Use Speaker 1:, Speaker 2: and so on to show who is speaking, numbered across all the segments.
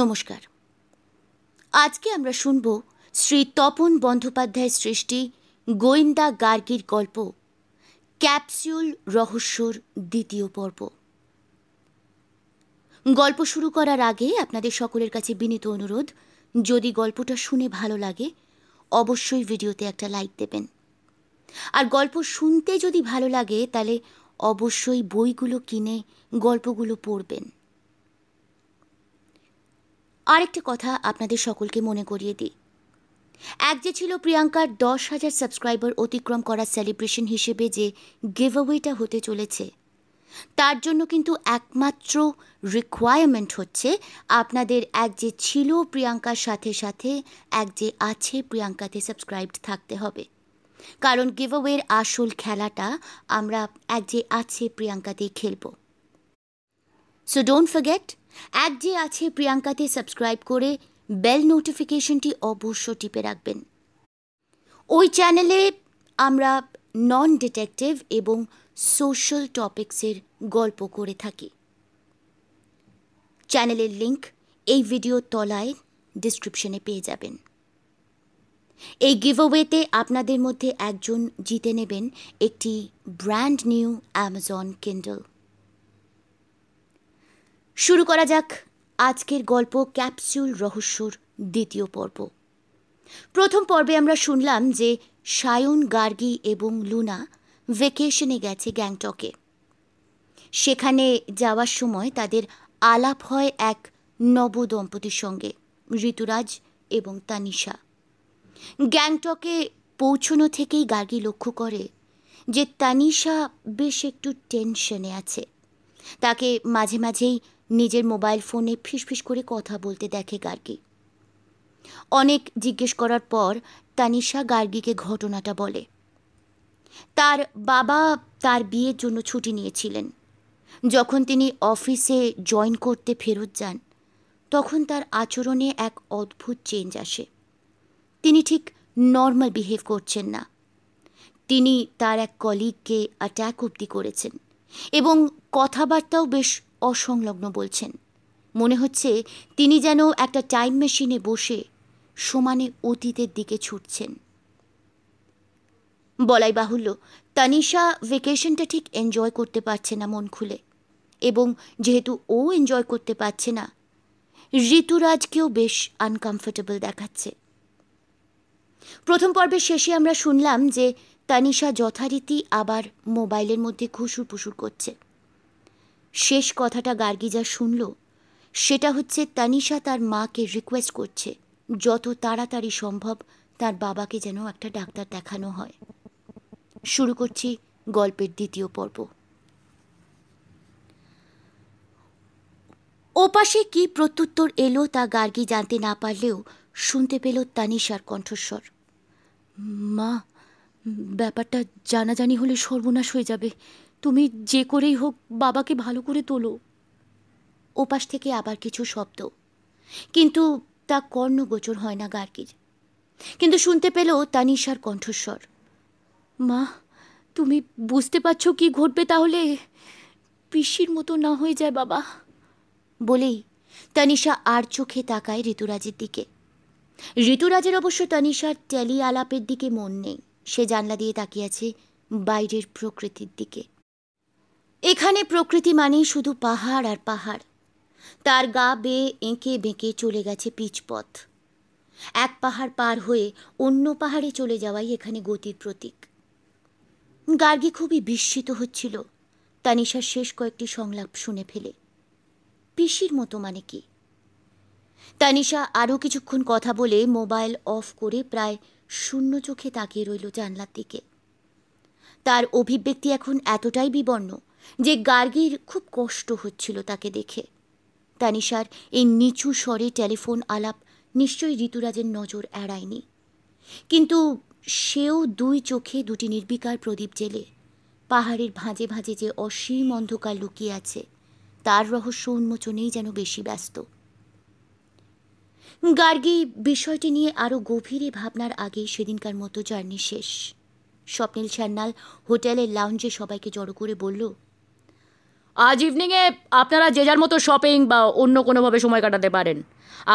Speaker 1: নমস্কার আজকে আমরা শুনব শ্রী তপন বন্দ্যোপাধ্যায় সৃষ্টি গোয়েন্দা গার্গির গল্প ক্যাপসিউল রহস্যর দ্বিতীয় পর্ব গল্প শুরু করার আগে আপনাদের সকলের কাছে বিনীত অনুরোধ যদি গল্পটা শুনে ভালো লাগে অবশ্যই ভিডিওতে একটা লাইক দেবেন আর গল্প শুনতে যদি ভালো লাগে তাহলে অবশ্যই বইগুলো কিনে গল্পগুলো পড়বেন আরেকটি কথা আপনাদের সকলকে মনে করিয়ে দিই এক যে ছিল প্রিয়াঙ্কার দশ হাজার সাবস্ক্রাইবার অতিক্রম করা সেলিব্রেশন হিসেবে যে গিভ অ্যাওয়েটা হতে চলেছে তার জন্য কিন্তু একমাত্র রিকোয়ারমেন্ট হচ্ছে আপনাদের এক যে ছিল প্রিয়াঙ্কার সাথে সাথে এক যে আছে প্রিয়াঙ্কাতে সাবস্ক্রাইবড থাকতে হবে কারণ গিভ অ্যাওয়ের আসল খেলাটা আমরা এক যে আছে প্রিয়াঙ্কাতেই খেলব সো ডোন্ট ফরগেট এক যে আছে প্রিয়াঙ্কাতে সাবস্ক্রাইব করে বেল নোটিফিকেশনটি অবশ্য টিপে রাখবেন ওই চ্যানেলে আমরা নন ডিটেকটিভ এবং সোশ্যাল টপিক্সের গল্প করে থাকি চ্যানেলের লিংক এই ভিডিও তলায় ডিসক্রিপশনে পেয়ে যাবেন এই গিভওয়েতে আপনাদের মধ্যে একজন জিতে নেবেন একটি ব্র্যান্ড নিউ অ্যামাজন কিন্ডল শুরু করা যাক আজকের গল্প ক্যাপসুল রহস্যর দ্বিতীয় পর্ব প্রথম পর্বে আমরা শুনলাম যে সায়ন গার্গি এবং লুনা ভেকেশনে গেছে গ্যাংটকে সেখানে যাওয়ার সময় তাদের আলাপ হয় এক নবদম্পতির সঙ্গে ঋতুরাজ এবং তানিশা গ্যাংটকে পৌঁছনো থেকেই গার্গি লক্ষ্য করে যে তানিশা বেশ একটু টেনশনে আছে তাকে মাঝে মাঝেই নিজের মোবাইল ফোনে ফিসফিস করে কথা বলতে দেখে গার্গি অনেক জিজ্ঞেস করার পর তানিশা গার্গিকে ঘটনাটা বলে তার বাবা তার বিয়ের জন্য ছুটি নিয়েছিলেন যখন তিনি অফিসে জয়েন করতে ফেরত যান তখন তার আচরণে এক অদ্ভুত চেঞ্জ আসে তিনি ঠিক নর্মাল বিহেভ করছেন না তিনি তার এক কলিগকে অ্যাট্যাক অব্দি করেছেন এবং কথাবার্তাও বেশ অসংলগ্ন বলছেন মনে হচ্ছে তিনি যেন একটা টাইম মেশিনে বসে সমানে অতীতের দিকে ছুটছেন বলাই বাহুল্য তানিশা ভেকেশনটা ঠিক এনজয় করতে পারছে না মন খুলে এবং যেহেতু ও এনজয় করতে পারছে না ঋতুরাজকেও বেশ আনকমফোর্টেবল দেখাচ্ছে প্রথম পর্বের শেষে আমরা শুনলাম যে তানিশা যথারীতি আবার মোবাইলের মধ্যে ঘুসুর পুসুর করছে শেষ কথাটা গার্গিজা শুনল সেটা হচ্ছে তানিশা তার মাকে রিকোয়েস্ট করছে যত তাড়াতাড়ি সম্ভব তার বাবাকে যেন একটা ডাক্তার দেখানো হয় শুরু করছি গল্পের দ্বিতীয় পর্ব ওপাশে কি প্রত্যুত্তর এলো তা গার্গি জানতে না পারলেও শুনতে পেল তানিশার কণ্ঠস্বর মা ব্যাপারটা জানাজানি হলে সর্বনাশ হয়ে যাবে তুমি যে করেই হোক বাবাকে ভালো করে তোলো ওপাশ থেকে আবার কিছু শব্দ কিন্তু তা কর্ণগোচর হয় না গার্গির কিন্তু শুনতে পেল তানিশার কণ্ঠস্বর মা তুমি বুঝতে পারছ কি ঘটবে তাহলে পিসির মতো না হয়ে যায় বাবা বলেই তানিশা আর চোখে তাকায় ঋতুরাজের দিকে ঋতুরাজের অবশ্য তানিশার ট্যালি আলাপের দিকে মন নেই সে জানলা দিয়ে তাকিয়েছে বাইরের প্রকৃতির দিকে এখানে প্রকৃতি মানেই শুধু পাহাড় আর পাহাড় তার গা বেয়ে এঁকে বেঁকে চলে গেছে পিচপথ এক পাহাড় পার হয়ে অন্য পাহাড়ে চলে যাওয়াই এখানে গতির প্রতীক গার্গী খুবই বিস্মিত হচ্ছিল তানিশার শেষ কয়েকটি সংলাপ শুনে ফেলে পিসির মতো মানে কি তানিশা আরও কিছুক্ষণ কথা বলে মোবাইল অফ করে প্রায় শূন্য চোখে তাকিয়ে রইল জানলার দিকে তার অভিব্যক্তি এখন এতটাই বিবর্ণ যে গার্গীর খুব কষ্ট হচ্ছিল তাকে দেখে তানিশার এই নিচু স্বরে টেলিফোন আলাপ নিশ্চয়ই ঋতুরাজের নজর এড়ায়নি কিন্তু সেও দুই চোখে দুটি নির্বিকার প্রদীপ জেলে পাহাড়ের ভাঁজে ভাঁজে যে অসীম অন্ধকার লুকিয়ে আছে তার রহস্য উন্মোচনেই যেন বেশি ব্যস্ত গার্গি বিষয়টি নিয়ে আরও গভীরে ভাবনার আগেই সেদিনকার মতো জার্নি শেষ স্বপ্নিল সান্নাল হোটেলের লাউঞ্জে সবাইকে জড়ো করে বলল আজ ইভিনিংয়ে আপনারা যে যার মতো শপিং বা অন্য কোনোভাবে সময় কাটাতে পারেন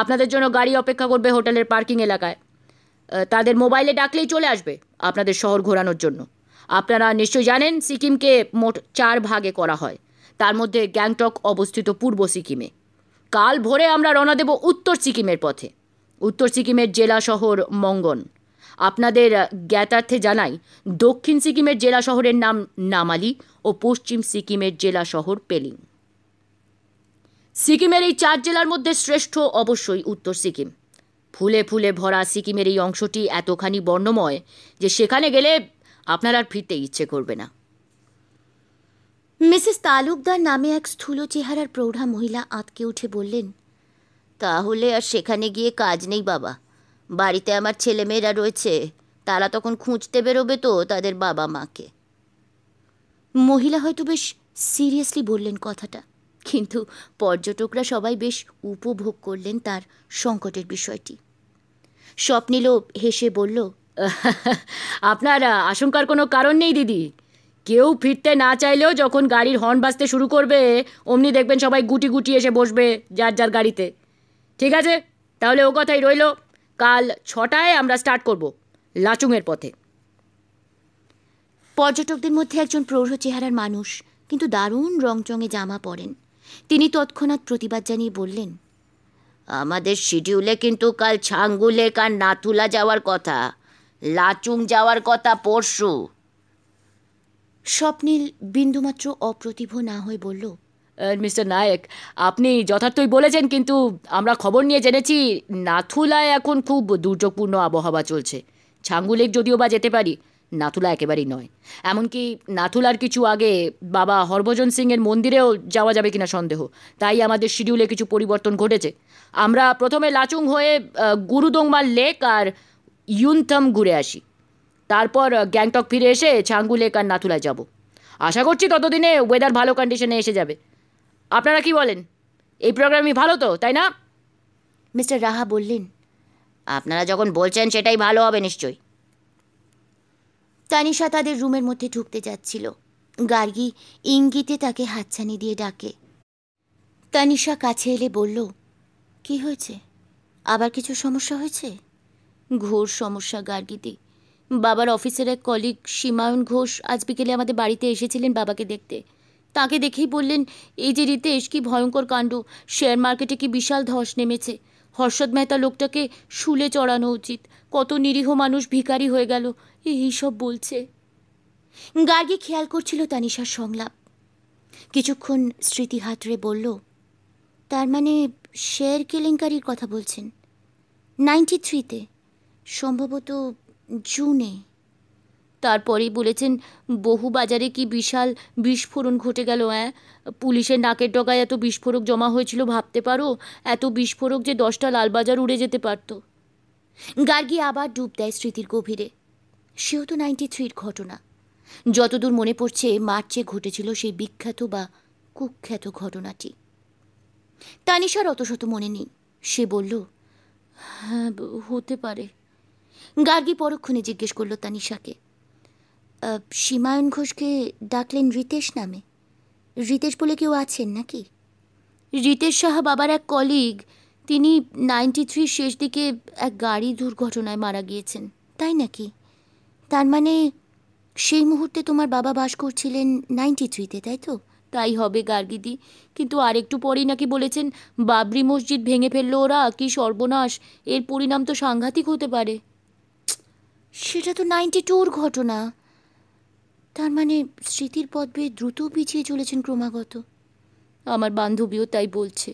Speaker 1: আপনাদের জন্য গাড়ি অপেক্ষা করবে হোটেলের পার্কিং এলাকায় তাদের মোবাইলে ডাকলেই চলে আসবে আপনাদের শহর ঘোরানোর জন্য আপনারা নিশ্চয়ই জানেন সিকিমকে মোট চার ভাগে করা হয় তার মধ্যে গ্যাংটক অবস্থিত পূর্ব সিকিমে কাল ভোরে আমরা রওনা দেব উত্তর সিকিমের পথে উত্তর সিকিমের জেলা শহর মঙ্গন আপনাদের জ্ঞাতার্থে জানাই দক্ষিণ সিকিমের জেলা শহরের নাম নামালি ও পশ্চিম সিকিমের জেলা শহর পেলিং সিকিমের এই চার জেলার মধ্যে শ্রেষ্ঠ অবশ্যই উত্তর সিকিম ফুলে ফুলে ভরা সিকিমের এই অংশটি এতখানি বর্ণময় যে সেখানে গেলে আপনার আর ফিরতে ইচ্ছে করবে না মিসেস তালুকদার নামে এক স্থূল চেহারার প্রৌঢ়া মহিলা আঁতকে উঠে বললেন তাহলে আর সেখানে গিয়ে কাজ নেই বাবা বাড়িতে আমার ছেলেমেয়েরা রয়েছে তারা তখন খুঁজতে বেরোবে তো তাদের বাবা মাকে মহিলা হয়তো বেশ সিরিয়াসলি বললেন কথাটা কিন্তু পর্যটকরা সবাই বেশ উপভোগ করলেন তার সংকটের বিষয়টি স্বপ্নিল হেসে বলল আপনার আশঙ্কার কোনো কারণ নেই দিদি কেউ ফিরতে না চাইলেও যখন গাড়ির হর্ন বাজতে শুরু করবে অমনি দেখবেন সবাই গুটি গুটি এসে বসবে যার যার গাড়িতে ঠিক আছে তাহলে ও কথাই রইল কাল ছটায় আমরা স্টার্ট করব লাচুংয়ের পথে পর্যটকদের মধ্যে একজন প্রৌঢ় চেহারার মানুষ কিন্তু দারুণ রংচঙে জামা পরেন তিনি তৎক্ষণাৎ প্রতিবাদ জানিয়ে বললেন আমাদের শিডিউলে কিন্তু কাল ছাঙ্গুলে আর নাথুলা যাওয়ার কথা লাচুং যাওয়ার কথা পরশু স্বপ্নীল বিন্দুমাত্র অপ্রতিভ না হয়ে বলল মিস্টার নায়েক আপনি যথার্থই বলেছেন কিন্তু আমরা খবর নিয়ে জেনেছি নাথুলায় এখন খুব দুর্যোগপূর্ণ আবহাওয়া চলছে ছাঙ্গু লেক যদিও বা যেতে পারি নাথুলা একেবারেই নয় এমনকি নাথুলার কিছু আগে বাবা হরভজন সিংয়ের মন্দিরেও যাওয়া যাবে কিনা সন্দেহ তাই আমাদের শিডিউলে কিছু পরিবর্তন ঘটেছে আমরা প্রথমে লাচুং হয়ে গুরুদংমার লেক আর ইউনথম ঘুরে আসি তারপর গ্যাংটক ফিরে এসে ছাঙ্গু লেক আর নাথুলায় যাব আশা করছি ততদিনে ওয়েদার ভালো কন্ডিশনে এসে যাবে আপনারা কি বলেন এই প্রোগ্রামই ভালো তো তাই না মিস্টার রাহা বললেন আপনারা যখন বলছেন সেটাই ভালো হবে নিশ্চয়ই তানিশা তাদের রুমের মধ্যে ঢুকতে যাচ্ছিল গার্গি ইঙ্গিতে তাকে হাতছানি দিয়ে ডাকে তানিশা কাছে এলে বলল কি হয়েছে আবার কিছু সমস্যা হয়েছে ঘোর সমস্যা গার্গিতে বাবার অফিসের এক কলিগ সীমায়ন ঘোষ আজ বিকেলে আমাদের বাড়িতে এসেছিলেন বাবাকে দেখতে তাকে দেখেই বললেন এই যে রিতেশ কি ভয়ঙ্কর কাণ্ড শেয়ার মার্কেটে কি বিশাল ধস নেমেছে হর্ষদ মেহতা লোকটাকে শুলে চড়ানো উচিত কত নিরীহ মানুষ ভিকারি হয়ে গেল এই সব বলছে গার্গি খেয়াল করছিল তানিশার সংলাপ কিছুক্ষণ স্মৃতি হাতড়ে বলল তার মানে শেয়ার কেলেঙ্কারির কথা বলছেন নাইনটি থ্রিতে সম্ভবত জুনে তারপরেই বলেছেন বহু বাজারে কি বিশাল বিস্ফোরণ ঘটে গেল হ্যাঁ পুলিশের নাকের ডগায় এত বিস্ফোরক জমা হয়েছিল ভাবতে পারো এত বিস্ফোরক যে দশটা লালবাজার উড়ে যেতে পারত গার্গি আবার ডুব দেয় স্মৃতির গভীরে সেও তো নাইনটি থ্রির ঘটনা যতদূর মনে পড়ছে মার্চে ঘটেছিল সেই বিখ্যাত বা কুখ্যাত ঘটনাটি তানিশার অত শত মনে নেই সে বলল হ্যাঁ হতে পারে গার্গি পরক্ষণে জিজ্ঞেস করলো তানিশাকে সীমায়ন ঘোষকে ডাকলেন রিতেশ নামে রিতেশ বলে কেউ আছেন নাকি রিতেশ সাহা বাবার এক কলিগ তিনি নাইনটি থ্রির শেষ দিকে এক গাড়ি দুর্ঘটনায় মারা গিয়েছেন তাই নাকি তার মানে সেই মুহূর্তে তোমার বাবা বাস করছিলেন নাইনটি থ্রিতে তাই তো তাই হবে গার্গিদি কিন্তু আরেকটু পরেই নাকি বলেছেন বাবরি মসজিদ ভেঙে ফেললো ওরা কি সর্বনাশ এর পরিণাম তো সাংঘাতিক হতে পারে সেটা তো নাইনটি টুর ঘটনা তার মানে স্মৃতির পথ বেয়ে দ্রুত পিছিয়ে চলেছেন ক্রমাগত আমার বান্ধবীও তাই বলছে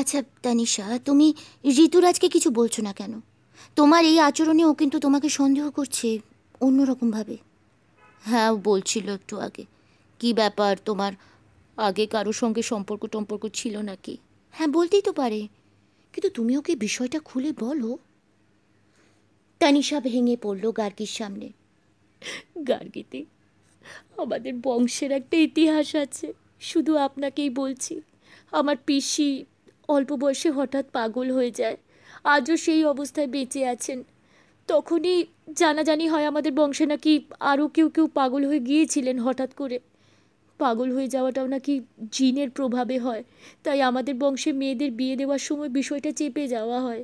Speaker 1: আচ্ছা তানিশা তুমি ঋতুরাজকে কিছু বলছো না কেন তোমার এই আচরণে ও কিন্তু তোমাকে সন্দেহ করছে অন্যরকমভাবে হ্যাঁ বলছিল একটু আগে কি ব্যাপার তোমার আগে কারোর সঙ্গে সম্পর্ক টম্পর্ক ছিল নাকি হ্যাঁ বলতেই তো পারে কিন্তু তুমি ওকে বিষয়টা খুলে বলো তানিশা ভেঙে পড়লো গার্গির সামনে গার্গিতি আমাদের বংশের একটা ইতিহাস আছে শুধু আপনাকেই বলছি আমার পিসি অল্প বয়সে হঠাৎ পাগল হয়ে যায় আজও সেই অবস্থায় বেঁচে আছেন তখনই জানাজানি হয় আমাদের বংশে নাকি আরও কেউ কেউ পাগল হয়ে গিয়েছিলেন হঠাৎ করে পাগল হয়ে যাওয়াটাও নাকি জিনের প্রভাবে হয় তাই আমাদের বংশে মেয়েদের বিয়ে দেওয়ার সময় বিষয়টা চেপে যাওয়া হয়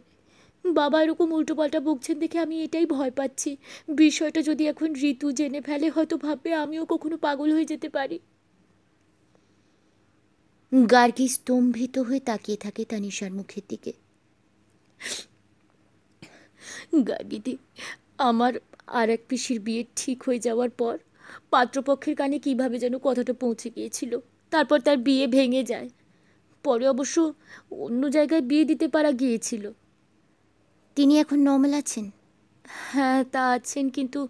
Speaker 1: বাবা এরকম উল্টোপাল্টা বকছেন দেখে আমি এটাই ভয় পাচ্ছি বিষয়টা যদি এখন ঋতু জেনে ফেলে হয়তো ভাববে আমিও কখনো পাগল হয়ে যেতে পারি গার্গী স্তম্ভিত হয়ে তাকিয়ে থাকে তানিশার মুখের দিকে গার্গিদি আমার আর এক পিসির বিয়ে ঠিক হয়ে যাওয়ার পর পাত্রপক্ষের কানে কিভাবে যেন কথাটা পৌঁছে গিয়েছিল তারপর তার বিয়ে ভেঙে যায় পরে অবশ্য অন্য জায়গায় বিয়ে দিতে পারা গিয়েছিল তিনি এখন নর্মাল আছেন হ্যাঁ তা আছেন কিন্তু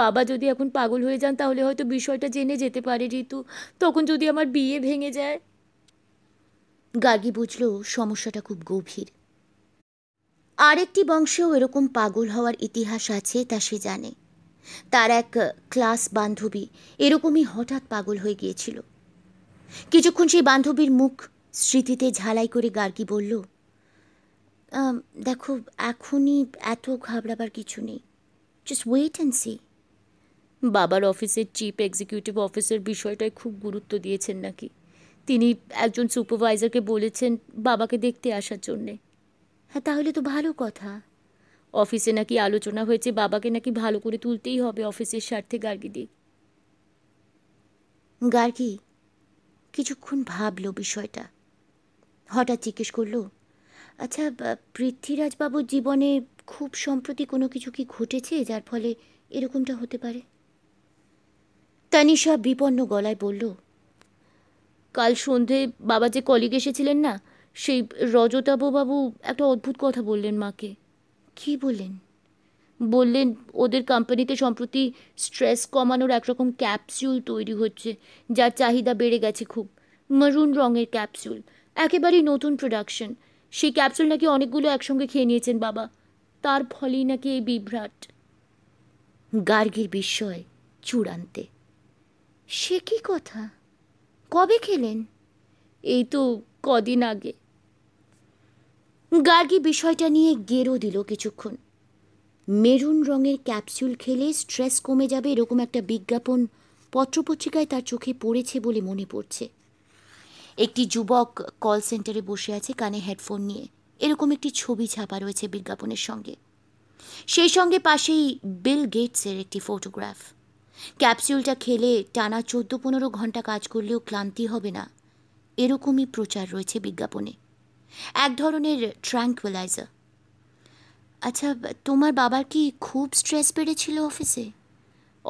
Speaker 1: বাবা যদি এখন পাগল হয়ে যান তাহলে হয়তো বিষয়টা জেনে যেতে পারে ঋতু তখন যদি আমার বিয়ে ভেঙে যায় গার্গি বুঝল সমস্যাটা খুব গভীর আরেকটি বংশেও এরকম পাগল হওয়ার ইতিহাস আছে তা সে জানে তার এক ক্লাস বান্ধবী এরকমই হঠাৎ পাগল হয়ে গিয়েছিল কিছুক্ষণ সেই বান্ধবীর মুখ স্মৃতিতে ঝালাই করে গার্গি বলল Um, দেখো এখনই এত ঘাবড়াবার কিছু নেই জাস্ট ওয়েট অ্যান্ড সি বাবার অফিসের চিফ এক্সিকিউটিভ অফিসার বিষয়টায় খুব গুরুত্ব দিয়েছেন নাকি তিনি একজন সুপারভাইজারকে বলেছেন বাবাকে দেখতে আসার জন্যে হ্যাঁ তাহলে তো ভালো কথা অফিসে নাকি আলোচনা হয়েছে বাবাকে নাকি ভালো করে তুলতেই হবে অফিসের স্বার্থে গার্গিদি গার্গি কিছুক্ষণ ভাবলো বিষয়টা হঠাৎ জিজ্ঞেস করলো আচ্ছা পৃথ্বীরাজবাবুর জীবনে খুব সম্প্রতি কোনো কিছু কি ঘটেছে যার ফলে এরকমটা হতে পারে তানিশা বিপন্ন গলায় বলল কাল সন্ধে বাবা যে কলিগ এসেছিলেন না সেই রজতাবুবাবু একটা অদ্ভুত কথা বললেন মাকে কি বললেন বললেন ওদের কোম্পানিতে সম্প্রতি স্ট্রেস কমানোর একরকম ক্যাপসুল তৈরি হচ্ছে যার চাহিদা বেড়ে গেছে খুব মারুন রঙের ক্যাপসুল একেবারেই নতুন প্রোডাকশন সেই ক্যাপসুল নাকি অনেকগুলো একসঙ্গে খেয়ে নিয়েছেন বাবা তার ফলেই নাকি এই বিভ্রাট গার্গীর বিস্ময় চূড়ান্তে সে কি কথা কবে খেলেন এই তো কদিন আগে গার্গি বিষয়টা নিয়ে গেরো দিল কিছুক্ষণ মেরুন রঙের ক্যাপসুল খেলে স্ট্রেস কমে যাবে এরকম একটা বিজ্ঞাপন পত্রপত্রিকায় তার চোখে পড়েছে বলে মনে পড়ছে একটি যুবক কল সেন্টারে বসে আছে কানে হেডফোন নিয়ে এরকম একটি ছবি ছাপা রয়েছে বিজ্ঞাপনের সঙ্গে সেই সঙ্গে পাশেই বিল গেটসের একটি ফটোগ্রাফ ক্যাপসুলটা খেলে টানা চোদ্দ পনেরো ঘন্টা কাজ করলেও ক্লান্তি হবে না এরকমই প্রচার রয়েছে বিজ্ঞাপনে এক ধরনের ট্র্যাঙ্কুলাইজার আচ্ছা তোমার বাবার কি খুব স্ট্রেস বেড়েছিল অফিসে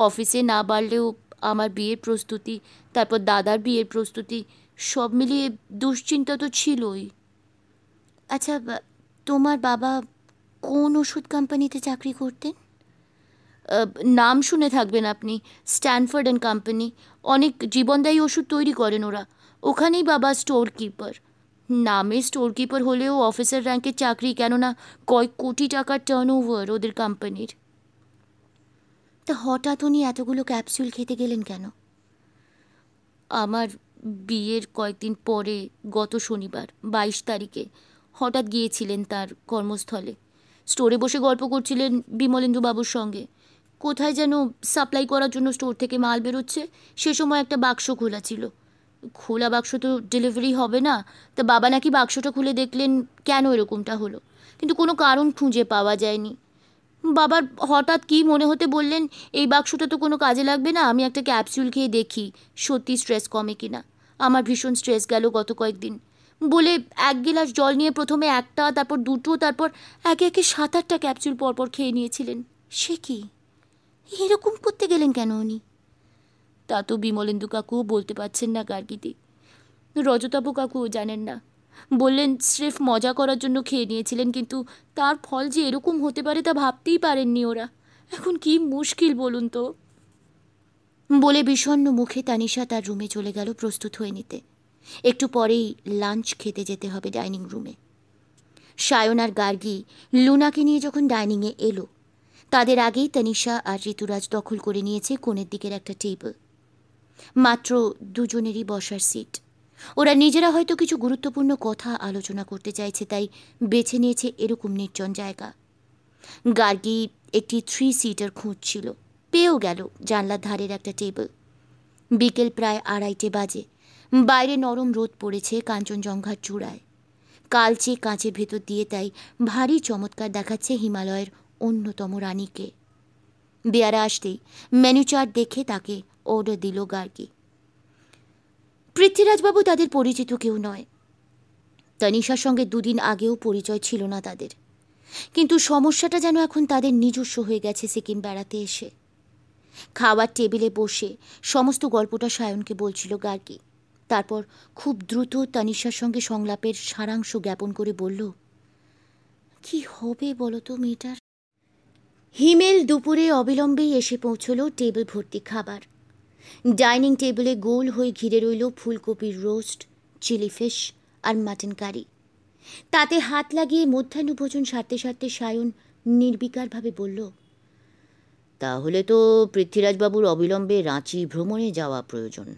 Speaker 1: অফিসে না বাড়লেও আমার বিয়ের প্রস্তুতি তারপর দাদার বিয়ের প্রস্তুতি সব মিলিয়ে দুশ্চিন্তা তো ছিলই আচ্ছা তোমার বাবা কোন ওষুধ কোম্পানিতে চাকরি করতেন নাম শুনে থাকবেন আপনি স্ট্যানফোর্ড অ্যান্ড কোম্পানি অনেক জীবনদায়ী ওষুধ তৈরি করেন ওরা ওখানেই বাবা স্টোর কিপার নামে স্টোর কিপার হলেও অফিসার র্যাঙ্কের চাকরি কেননা কয়েক কোটি টাকার টার্ন ওভার ওদের কোম্পানির তা হঠাৎ উনি এতগুলো ক্যাপসুল খেতে গেলেন কেন আমার বিয়ের কয়েকদিন পরে গত শনিবার বাইশ তারিখে হঠাৎ গিয়েছিলেন তার কর্মস্থলে স্টোরে বসে গল্প করছিলেন বিমলেন্দুবাবুর সঙ্গে কোথায় যেন সাপ্লাই করার জন্য স্টোর থেকে মাল বেরোচ্ছে সে সময় একটা বাক্স খোলা ছিল খোলা বাক্স তো ডেলিভারি হবে না তা বাবা নাকি বাক্সটা খুলে দেখলেন কেন এরকমটা হলো কিন্তু কোনো কারণ খুঁজে পাওয়া যায়নি বাবার হঠাৎ কি মনে হতে বললেন এই বাক্সটা তো কোনো কাজে লাগবে না আমি একটা ক্যাপসুল খেয়ে দেখি সত্যি স্ট্রেস কমে কিনা আমার ভীষণ স্ট্রেস গেল গত কয়েকদিন বলে এক গিলাস জল নিয়ে প্রথমে একটা তারপর দুটো তারপর একে একে সাত আটটা ক্যাপসুল পরপর খেয়ে নিয়েছিলেন সে কি এরকম করতে গেলেন কেন উনি তা তো বিমলেন্দু কাকুও বলতে পারছেন না গার্গিতে রজতাবু কাকুও জানেন না বললেন স্রেফ মজা করার জন্য খেয়ে নিয়েছিলেন কিন্তু তার ফল যে এরকম হতে পারে তা ভাবতেই পারেননি ওরা এখন কি মুশকিল বলুন তো বলে বিষণ্ন মুখে তানিশা তার রুমে চলে গেল প্রস্তুত হয়ে নিতে একটু পরেই লাঞ্চ খেতে যেতে হবে ডাইনিং রুমে সায়ন আর গার্গি লুনাকে নিয়ে যখন ডাইনিংয়ে এলো তাদের আগেই তানিশা আর ঋতুরাজ দখল করে নিয়েছে কোণের দিকের একটা টেবিল মাত্র দুজনেরই বসার সিট ওরা নিজেরা হয়তো কিছু গুরুত্বপূর্ণ কথা আলোচনা করতে চাইছে তাই বেছে নিয়েছে এরকম নির্জন জায়গা গার্গি একটি থ্রি সিটার খুঁজছিল পেয়েও গেল জানলার ধারের একটা টেবিল বিকেল প্রায় আড়াইটে বাজে বাইরে নরম রোদ পড়েছে কাঞ্চনজঙ্ঘার চূড়ায় কালচে কাঁচের ভেতর দিয়ে তাই ভারী চমৎকার দেখাচ্ছে হিমালয়ের অন্যতম রানীকে বেয়ারা আসতেই মেনু চার্ট দেখে তাকে অর্ডার দিল গার্গি পৃথ্বীরাজবাবু তাদের পরিচিত কেউ নয় তানিশার সঙ্গে দুদিন আগেও পরিচয় ছিল না তাদের কিন্তু সমস্যাটা যেন এখন তাদের নিজস্ব হয়ে গেছে সিকিম বেড়াতে এসে খাওয়ার টেবিলে বসে সমস্ত গল্পটা সায়নকে বলছিল গার্গি তারপর খুব দ্রুত তানিশার সঙ্গে সংলাপের সারাংশ জ্ঞাপন করে বলল কি হবে বলো তো মেয়েটার হিমেল দুপুরে অবিলম্বেই এসে পৌঁছল টেবিল ভর্তি খাবার ডাইনিং টেবিলে গোল হয়ে ঘিরে রইল ফুলকপির রোস্ট চিলি ফিশ আর মাটন কারি তাতে হাত লাগিয়ে মধ্যাহ্নভোজন সারতে সারতে সায়ন নির্বিকারভাবে বলল তাহলে তো পৃথ্বীরাজবাবুর অবিলম্বে রাঁচি ভ্রমণে যাওয়া প্রয়োজন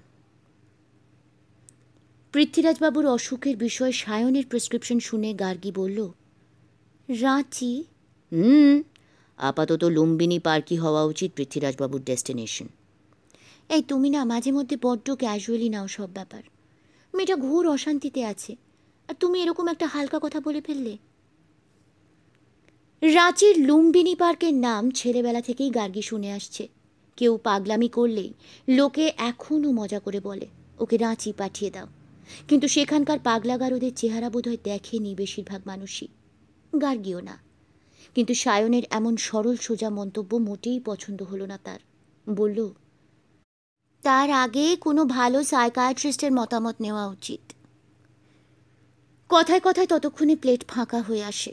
Speaker 1: পৃথ্বীরাজবাবুর অসুখের বিষয়ে সায়নের প্রেসক্রিপশন শুনে গার্গি বলল রাঁচি হুম আপাতত লুম্বিনী পার্কই হওয়া উচিত পৃথ্বীরাজবাবুর ডেস্টিনেশন এই তুমি না মাঝে মধ্যে বড্ড ক্যাজুয়ালি নাও সব ব্যাপার মেয়েটা ঘোর অশান্তিতে আছে আর তুমি এরকম একটা হালকা কথা বলে ফেললে রাঁচির লুম্বিনী পার্কের নাম ছেলেবেলা থেকেই গার্গি শুনে আসছে কেউ পাগলামি করলেই লোকে এখনও মজা করে বলে ওকে রাঁচি পাঠিয়ে দাও কিন্তু সেখানকার পাগলাগারদের চেহারা বোধহয় দেখেনি বেশিরভাগ মানুষই গার্গিও না কিন্তু সায়নের এমন সরল সোজা মন্তব্য মোটেই পছন্দ হলো না তার বলল তার আগে কোনো ভালো সাইকায়াট্রিস্টের মতামত নেওয়া উচিত কথায় কথায় ততক্ষণে প্লেট ফাঁকা হয়ে আসে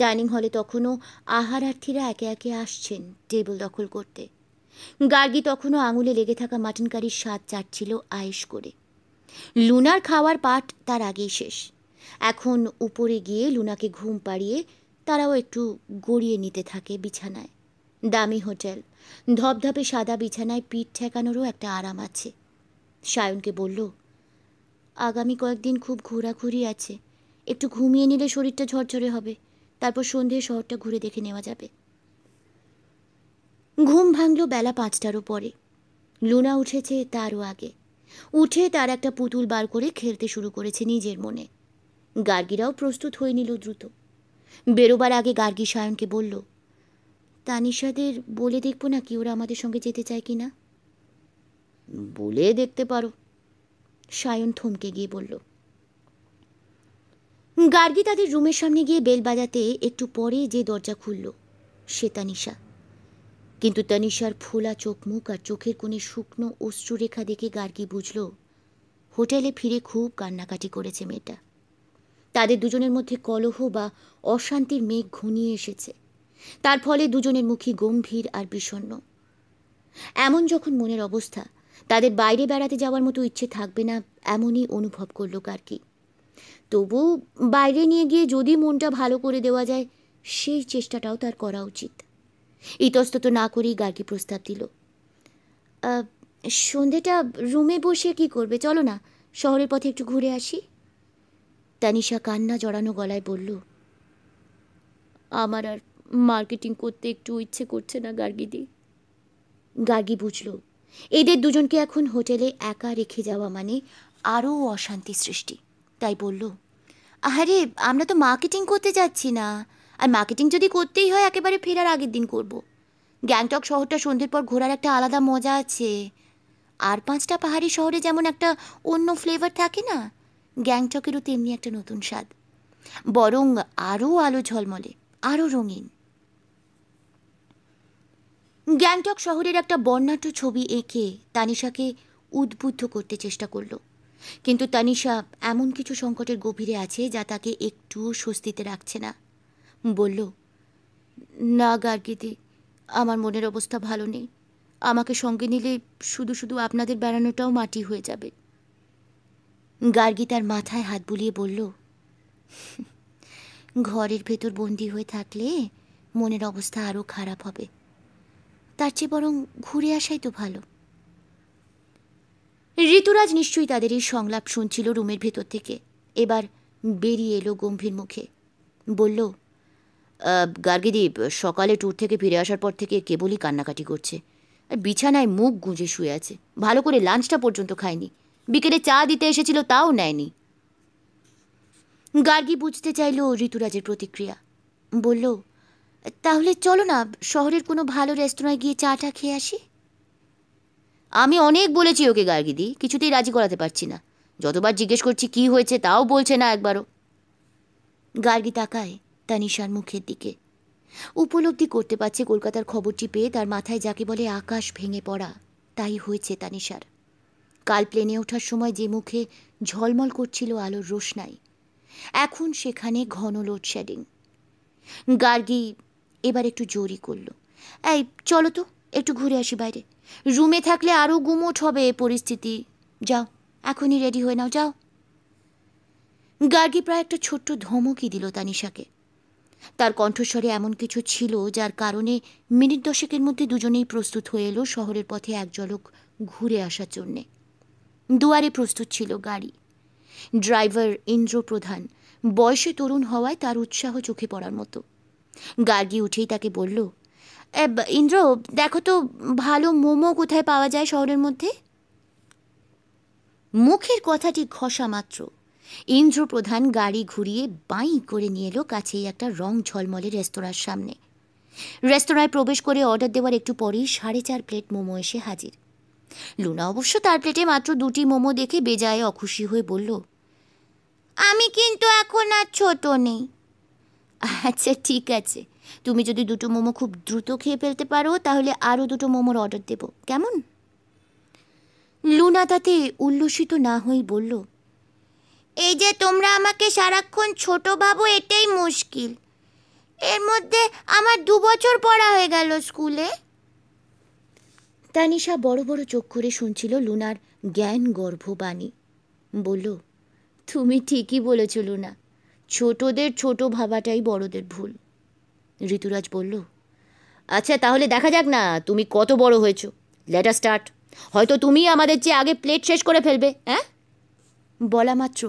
Speaker 1: ডাইনিং হলে তখনও আহারার্থীরা একে একে আসছেন টেবিল দখল করতে গার্গি তখনও আঙুলে লেগে থাকা মাটনকারির স্বাদ চাটছিল আয়েস করে লুনার খাওয়ার পাট তার আগেই শেষ এখন উপরে গিয়ে লুনাকে ঘুম পাড়িয়ে তারাও একটু গড়িয়ে নিতে থাকে বিছানায় দামি হোটেল ধপধপে সাদা বিছানায় পিঠ ঠেকানোরও একটা আরাম আছে সায়নকে বলল আগামী কয়েকদিন খুব ঘোরাঘুরি আছে একটু ঘুমিয়ে নিলে শরীরটা ঝরঝরে হবে তারপর সন্ধে শহরটা ঘুরে দেখে নেওয়া যাবে ঘুম ভাঙল বেলা পাঁচটারও পরে লুনা উঠেছে তারও আগে উঠে তার একটা পুতুল বার করে খেলতে শুরু করেছে নিজের মনে গার্গিরাও প্রস্তুত হয়ে নিল দ্রুত বেরোবার আগে গার্গি সায়নকে বলল তানিশাদের বলে দেখবো না কি ওরা আমাদের সঙ্গে যেতে চায় কি না বলে দেখতে পারো সায়ন থমকে গিয়ে বলল গার্গী তাদের রুমের সামনে গিয়ে বেল বাজাতে একটু পরে যে দরজা খুলল সে তানিশা কিন্তু তানিশার ফোলা চোখ মুখ আর চোখের কোণে শুকনো অশ্রুরেখা দেখে গার্গী বুঝল হোটেলে ফিরে খুব কান্নাকাটি করেছে মেয়েটা তাদের দুজনের মধ্যে কলহ বা অশান্তির মেঘ ঘনিয়ে এসেছে তার ফলে দুজনের মুখী গম্ভীর আর বিষণ্ন এমন যখন মনের অবস্থা তাদের বাইরে বেড়াতে যাওয়ার মতো ইচ্ছে থাকবে না এমনই অনুভব করল গার্গী তবু বাইরে নিয়ে গিয়ে যদি মনটা ভালো করে দেওয়া যায় সেই চেষ্টাটাও তার করা উচিত ইতস্তত না করেই গার্গী প্রস্তাব দিল সন্ধেটা রুমে বসে কি করবে চলো না শহরের পথে একটু ঘুরে আসি তানিশা কান্না জড়ানো গলায় বলল আমার আর মার্কেটিং করতে একটু ইচ্ছে করছে না গার্গিদি গার্গি বুঝল এদের দুজনকে এখন হোটেলে একা রেখে যাওয়া মানে আরও অশান্তি সৃষ্টি তাই বলল আরে আমরা তো মার্কেটিং করতে যাচ্ছি না আর মার্কেটিং যদি করতেই হয় একেবারে ফেরার আগের দিন করব। গ্যাংটক শহরটা সন্ধ্যের পর ঘোরার একটা আলাদা মজা আছে আর পাঁচটা পাহাড়ি শহরে যেমন একটা অন্য ফ্লেভার থাকে না গ্যাংটকেরও তেমনি একটা নতুন স্বাদ বরং আরও আলো ঝলমলে আরও রঙিন গ্যাংটক শহরের একটা বর্ণাঢ্য ছবি এঁকে তানিশাকে উদ্বুদ্ধ করতে চেষ্টা করলো কিন্তু তানিশা এমন কিছু সংকটের গভীরে আছে যা তাকে একটুও স্বস্তিতে রাখছে না বলল না গার্গিদি আমার মনের অবস্থা ভালো নেই আমাকে সঙ্গে নিলে শুধু শুধু আপনাদের বেড়ানোটাও মাটি হয়ে যাবে গার্গি তার মাথায় হাত বুলিয়ে বলল ঘরের ভেতর বন্দি হয়ে থাকলে মনের অবস্থা আরও খারাপ হবে তার চেয়ে বরং ঘুরে আসাই তো ভালো ঋতুরাজ নিশ্চয়ই তাদের এই সংলাপ শুনছিল রুমের ভেতর থেকে এবার বেরিয়ে এলো গম্ভীর মুখে বলল গার্গিদীপ সকালে ট্যুর থেকে ফিরে আসার পর থেকে কেবলই কান্নাকাটি করছে আর বিছানায় মুখ গুঁজে শুয়ে আছে ভালো করে লাঞ্চটা পর্যন্ত খায়নি বিকেলে চা দিতে এসেছিল তাও নেয়নি গার্গি বুঝতে চাইল ঋতুরাজের প্রতিক্রিয়া বলল তাহলে চলো না শহরের কোনো ভালো রেস্তোরাঁয় গিয়ে চাটা খেয়ে আসি আমি অনেক বলেছি ওকে গার্গিদি কিছুতেই রাজি করাতে পারছি না যতবার জিজ্ঞেস করছি কি হয়েছে তাও বলছে না একবারও গার্গি তাকায় তানিশার মুখের দিকে উপলব্ধি করতে পারছে কলকাতার খবরটি পেয়ে তার মাথায় যাকে বলে আকাশ ভেঙে পড়া তাই হয়েছে তানিশার কাল প্লেনে ওঠার সময় যে মুখে ঝলমল করছিল আলোর রোশনাই এখন সেখানে ঘন লোডশেডিং গার্গি এবার একটু জোরই করল এই চলো তো একটু ঘুরে আসি বাইরে রুমে থাকলে আরও গুমোট হবে এ পরিস্থিতি যাও এখনই রেডি হয়ে নাও যাও গার্গি প্রায় একটা ছোট্ট ধমকি দিল তানিশাকে তার কণ্ঠস্বরে এমন কিছু ছিল যার কারণে মিনিট দশেকের মধ্যে দুজনেই প্রস্তুত হয়ে এলো শহরের পথে এক ঝলক ঘুরে আসার জন্যে দুয়ারে প্রস্তুত ছিল গাড়ি ড্রাইভার ইন্দ্র প্রধান বয়সে তরুণ হওয়ায় তার উৎসাহ চোখে পড়ার মতো গার্গি উঠেই তাকে বলল ইন্দ্র দেখো তো ভালো মোমো কোথায় পাওয়া যায় শহরের মধ্যে মুখের কথাটি ঘষা মাত্র ইন্দ্রপ্রধান গাড়ি ঘুরিয়ে বাঁই করে নিয়ে এলো কাছেই একটা রং ঝলমলে রেস্তোরাঁর সামনে রেস্তোরাঁয় প্রবেশ করে অর্ডার দেওয়ার একটু পরেই সাড়ে চার প্লেট মোমো এসে হাজির লুনা অবশ্য তার প্লেটে মাত্র দুটি মোমো দেখে বেজায় অখুশি হয়ে বলল আমি কিন্তু এখন আর ছোট নেই আচ্ছা ঠিক আছে তুমি যদি দুটো মোমো খুব দ্রুত খেয়ে ফেলতে পারো তাহলে আরও দুটো মোমোর অর্ডার দেব কেমন লুনা তাতে উল্লসিত না হয়ে বলল এই যে তোমরা আমাকে সারাক্ষণ ছোট ভাবো এটাই মুশকিল এর মধ্যে আমার দু বছর পড়া হয়ে গেল স্কুলে তানিশা বড় বড় চোখ করে শুনছিল লুনার জ্ঞান গর্ভবাণী বলল তুমি ঠিকই বলেছ লুনা ছোটদের ছোট ভাবাটাই বড়দের ভুল ঋতুরাজ বলল আচ্ছা তাহলে দেখা যাক না তুমি কত বড় হয়েছ লেটার স্টার্ট হয়তো তুমি আমাদের চেয়ে আগে প্লেট শেষ করে ফেলবে হ্যাঁ বলা মাত্র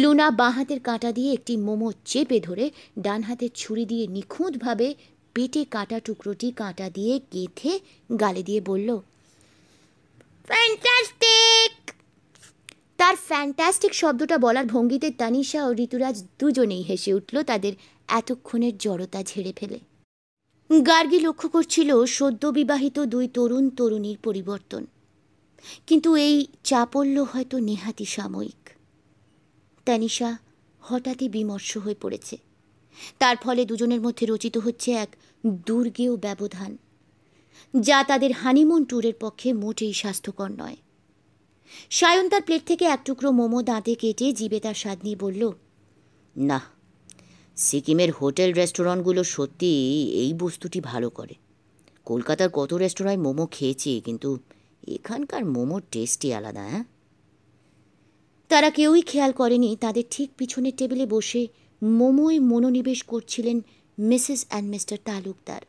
Speaker 1: লুনা বাঁ হাতের কাঁটা দিয়ে একটি মোমো চেপে ধরে ডান হাতের ছুরি দিয়ে নিখুঁতভাবে পেটে কাটা টুকরোটি কাঁটা দিয়ে গেঁথে গালে দিয়ে বলল ফ্যান্টাস্টিক তার ফ্যান্টাস্টিক শব্দটা বলার ভঙ্গিতে তানিশা ও ঋতুরাজ দুজনেই হেসে উঠল তাদের এতক্ষণের জড়তা ঝেড়ে ফেলে গার্গী লক্ষ্য করছিল সদ্যবিবাহিত দুই তরুণ তরুণীর পরিবর্তন কিন্তু এই চাপল্য হয়তো নেহাতি সাময়িক তানিশা হঠাৎই বিমর্ষ হয়ে পড়েছে তার ফলে দুজনের মধ্যে রচিত হচ্ছে এক দুর্গেয় ব্যবধান যা তাদের হানিমুন ট্যুরের পক্ষে মোটেই স্বাস্থ্যকর নয় সায়ন তার প্লেট থেকে এক টুকরো মোমো দাঁতে কেটে জিবে তার স্বাদ নিয়ে বলল না সিকিমের হোটেল রেস্টুরেন্টগুলো সত্যি এই বস্তুটি ভালো করে কলকাতার কত রেস্টুরেন্ট মোমো খেয়েছি কিন্তু এখানকার মোমোর টেস্টই আলাদা হ্যাঁ তারা কেউই খেয়াল করেনি তাদের ঠিক পিছনের টেবিলে বসে মোমোয় মনোনিবেশ করছিলেন Mrs and Mr Talukdar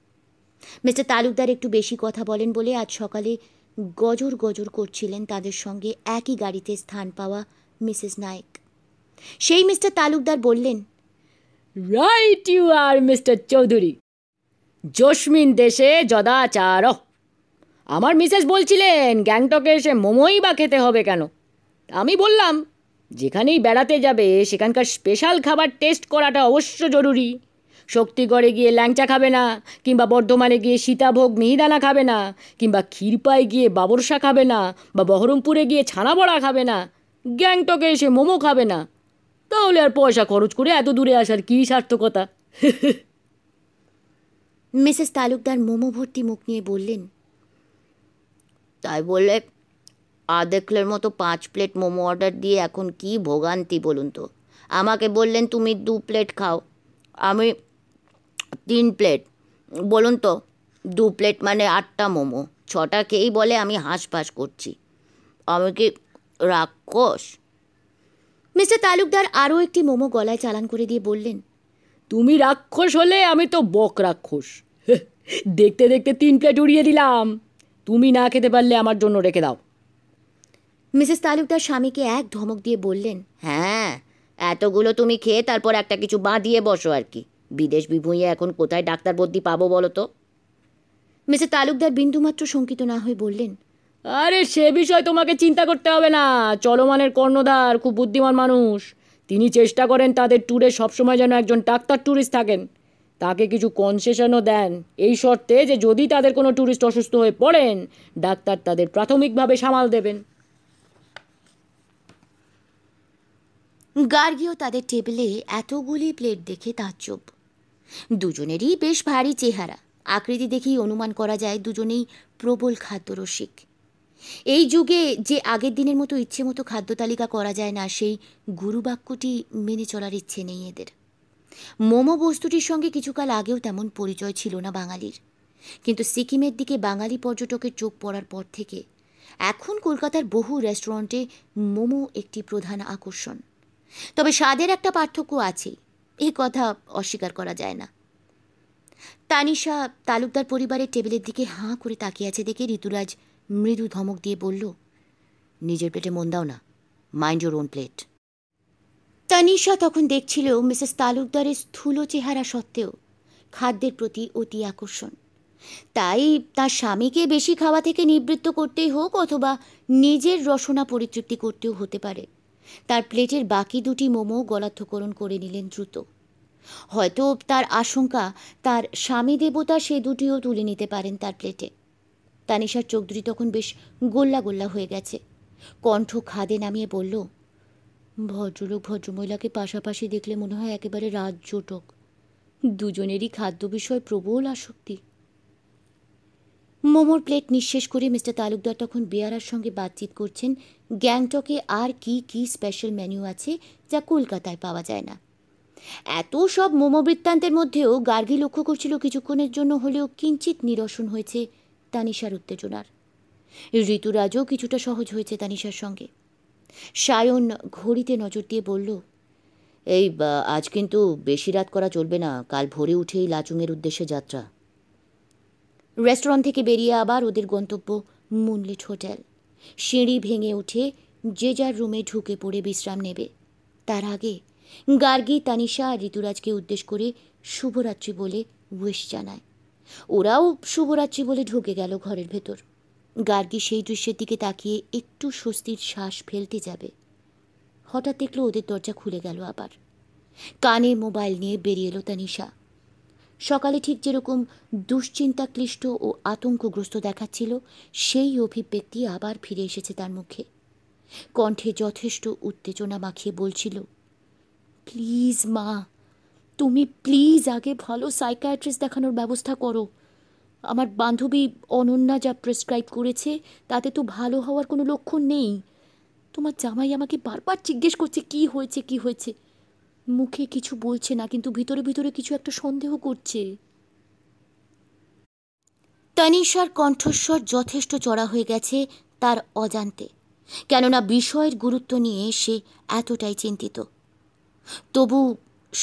Speaker 1: Mr Talukdar একটু বেশি কথা বলেন বলে আজ সকালে গজর গজর করছিলেন তাদের সঙ্গে একই গাড়িতে স্থান পাওয়া মিসেস নায়েক সেই মিস্টার তালুকদার বললেন right you are Mr Chowdhury জসমিন দেশে যদাচার আমার মিসেস বলছিলেন গ্যাংটকে এসে মোমোই বা খেতে হবে কেন আমি বললাম যেখানেই বেড়াতে যাবে সেখানকার স্পেশাল খাবার টেস্ট করাটা অবশ্য জরুরি শক্তিগড়ে গিয়ে ল্যাংচা খাবে না কিংবা বর্ধমানে গিয়ে সীতাভোগ মিহিদানা খাবে না কিংবা ক্ষীরপায় গিয়ে বাবরসা খাবে না বা বহরমপুরে গিয়ে ছানাবড়া খাবে না গ্যাংটকে এসে মোমো খাবে না তাহলে আর পয়সা খরচ করে এত দূরে আসার কী সার্থকতা মিসেস তালুকদার মোমো ভর্তি মুখ নিয়ে বললেন তাই বললে আদেকলের মতো পাঁচ প্লেট মোমো অর্ডার দিয়ে এখন কি ভোগান্তি বলুন তো আমাকে বললেন তুমি দু প্লেট খাও আমি তিন প্লেট বলুন তো দু প্লেট মানে আটটা মোমো ছটা খেয়েই বলে আমি হাঁসফাঁস করছি আমি কি রাক্ষস মিস্টার তালুকদার আরও একটি মোমো গলায় চালান করে দিয়ে বললেন তুমি রাক্ষস হলে আমি তো বক রাক্ষস দেখতে দেখতে তিন প্লেট উড়িয়ে দিলাম তুমি না খেতে পারলে আমার জন্য রেখে দাও মিসেস তালুকদার স্বামীকে এক ধমক দিয়ে বললেন হ্যাঁ এতগুলো তুমি খেয়ে তারপর একটা কিছু বাঁধিয়ে বসো আর কি বিদেশ বিভুঁয়ে এখন কোথায় ডাক্তার বদ্যি পাবো বলো তো মিসেস তালুকদার বিন্দুমাত্র শঙ্কিত না হয়ে বললেন আরে সে বিষয় তোমাকে চিন্তা করতে হবে না চলমানের কর্ণধার খুব বুদ্ধিমান মানুষ তিনি চেষ্টা করেন তাদের ট্যুরে সবসময় যেন একজন ডাক্তার ট্যুরিস্ট থাকেন তাকে কিছু কনসেশনও দেন এই শর্তে যে যদি তাদের কোনো ট্যুরিস্ট অসুস্থ হয়ে পড়েন ডাক্তার তাদের প্রাথমিকভাবে সামাল দেবেন গার্গীয় তাদের টেবিলে এতগুলি প্লেট দেখে তাজ্জব দুজনেরই বেশ ভারী চেহারা আকৃতি দেখেই অনুমান করা যায় দুজনেই প্রবল খাদ্যরসিক এই যুগে যে আগের দিনের মতো ইচ্ছে মতো খাদ্য তালিকা করা যায় না সেই গুরুবাক্যটি মেনে চলার ইচ্ছে নেই এদের মোমো বস্তুটির সঙ্গে কিছুকাল আগেও তেমন পরিচয় ছিল না বাঙালির কিন্তু সিকিমের দিকে বাঙালি পর্যটকের চোখ পড়ার পর থেকে এখন কলকাতার বহু রেস্টুরেন্টে মোমো একটি প্রধান আকর্ষণ তবে স্বাদের একটা পার্থক্য আছে এ কথা অস্বীকার করা যায় না তানিশা তালুকদার পরিবারের টেবিলের দিকে হাঁ করে তাকিয়ে আছে দেখে ঋতুরাজ মৃদু ধমক দিয়ে বলল নিজের পেটে মন দাও না mind your own plate Tanisha তখন দেখছিল মিসেস তালুকদারের স্থূল চেহারা সত্ত্বেও খাদ্যের প্রতি অতি আকর্ষণ তাই তার স্বামীকে বেশি খাওয়া থেকে নিবৃত্ত করতেই হোক অথবা নিজের রসনা পরিতৃপ্তি করতেও হতে পারে তার প্লেটের বাকি দুটি মোমো গলার্থকরণ করে নিলেন দ্রুত হয়তো তার আশঙ্কা তার স্বামী দেবতা সে দুটিও তুলে নিতে পারেন তার প্লেটে তানিশার চোখ দুটি তখন বেশ গোল্লা গোল্লা হয়ে গেছে কণ্ঠ খাদে নামিয়ে বলল ভদ্রলোক ভদ্রমহিলাকে পাশাপাশি দেখলে মনে হয় একেবারে জোটক দুজনেরই খাদ্য বিষয় প্রবল আসক্তি মোমোর প্লেট নিঃশেষ করে মিস্টার তালুকদার তখন বেয়ারার সঙ্গে বাতচিত করছেন গ্যাংটকে আর কি কি স্পেশাল মেনু আছে যা কলকাতায় পাওয়া যায় না এত সব মোমো বৃত্তান্তের মধ্যেও গার্গি লক্ষ্য করছিল কিছুক্ষণের জন্য হলেও কিঞ্চিত নিরসন হয়েছে তানিশার উত্তেজনার ঋতুরাজও কিছুটা সহজ হয়েছে তানিশার সঙ্গে সায়ন ঘড়িতে নজর দিয়ে বলল এই আজ কিন্তু বেশি রাত করা চলবে না কাল ভোরে উঠেই লাচুংয়ের উদ্দেশ্যে যাত্রা রেস্টুরেন্ট থেকে বেরিয়ে আবার ওদের গন্তব্য মুনলিট হোটেল সিঁড়ি ভেঙে উঠে যে যার রুমে ঢুকে পড়ে বিশ্রাম নেবে তার আগে গার্গি তানিশা আর ঋতুরাজকে উদ্দেশ্য করে শুভরাত্রি বলে উয়েশ জানায় ওরাও শুভরাত্রি বলে ঢুকে গেল ঘরের ভেতর গার্গী সেই দৃশ্যের দিকে তাকিয়ে একটু স্বস্তির শ্বাস ফেলতে যাবে হঠাৎ দেখলো ওদের দরজা খুলে গেল আবার কানে মোবাইল নিয়ে বেরিয়ে এলো তা নিশা সকালে ঠিক যেরকম দুশ্চিন্তাক্লিষ্ট ও আতঙ্কগ্রস্ত দেখাচ্ছিল সেই অভিব্যক্তি আবার ফিরে এসেছে তার মুখে কণ্ঠে যথেষ্ট উত্তেজনা মাখিয়ে বলছিল প্লিজ মা তুমি প্লিজ আগে ভালো সাইকায়াট্রিস্ট দেখানোর ব্যবস্থা করো আমার বান্ধবী অনন্যা যা প্রেসক্রাইব করেছে তাতে তো ভালো হওয়ার কোনো লক্ষণ নেই তোমার জামাই আমাকে বারবার জিজ্ঞেস করছে কি হয়েছে কি হয়েছে মুখে কিছু বলছে না কিন্তু ভিতরে ভিতরে কিছু একটা সন্দেহ করছে তানিশার কণ্ঠস্বর যথেষ্ট চড়া হয়ে গেছে তার অজান্তে কেননা বিষয়ের গুরুত্ব নিয়ে সে এতটাই চিন্তিত তবু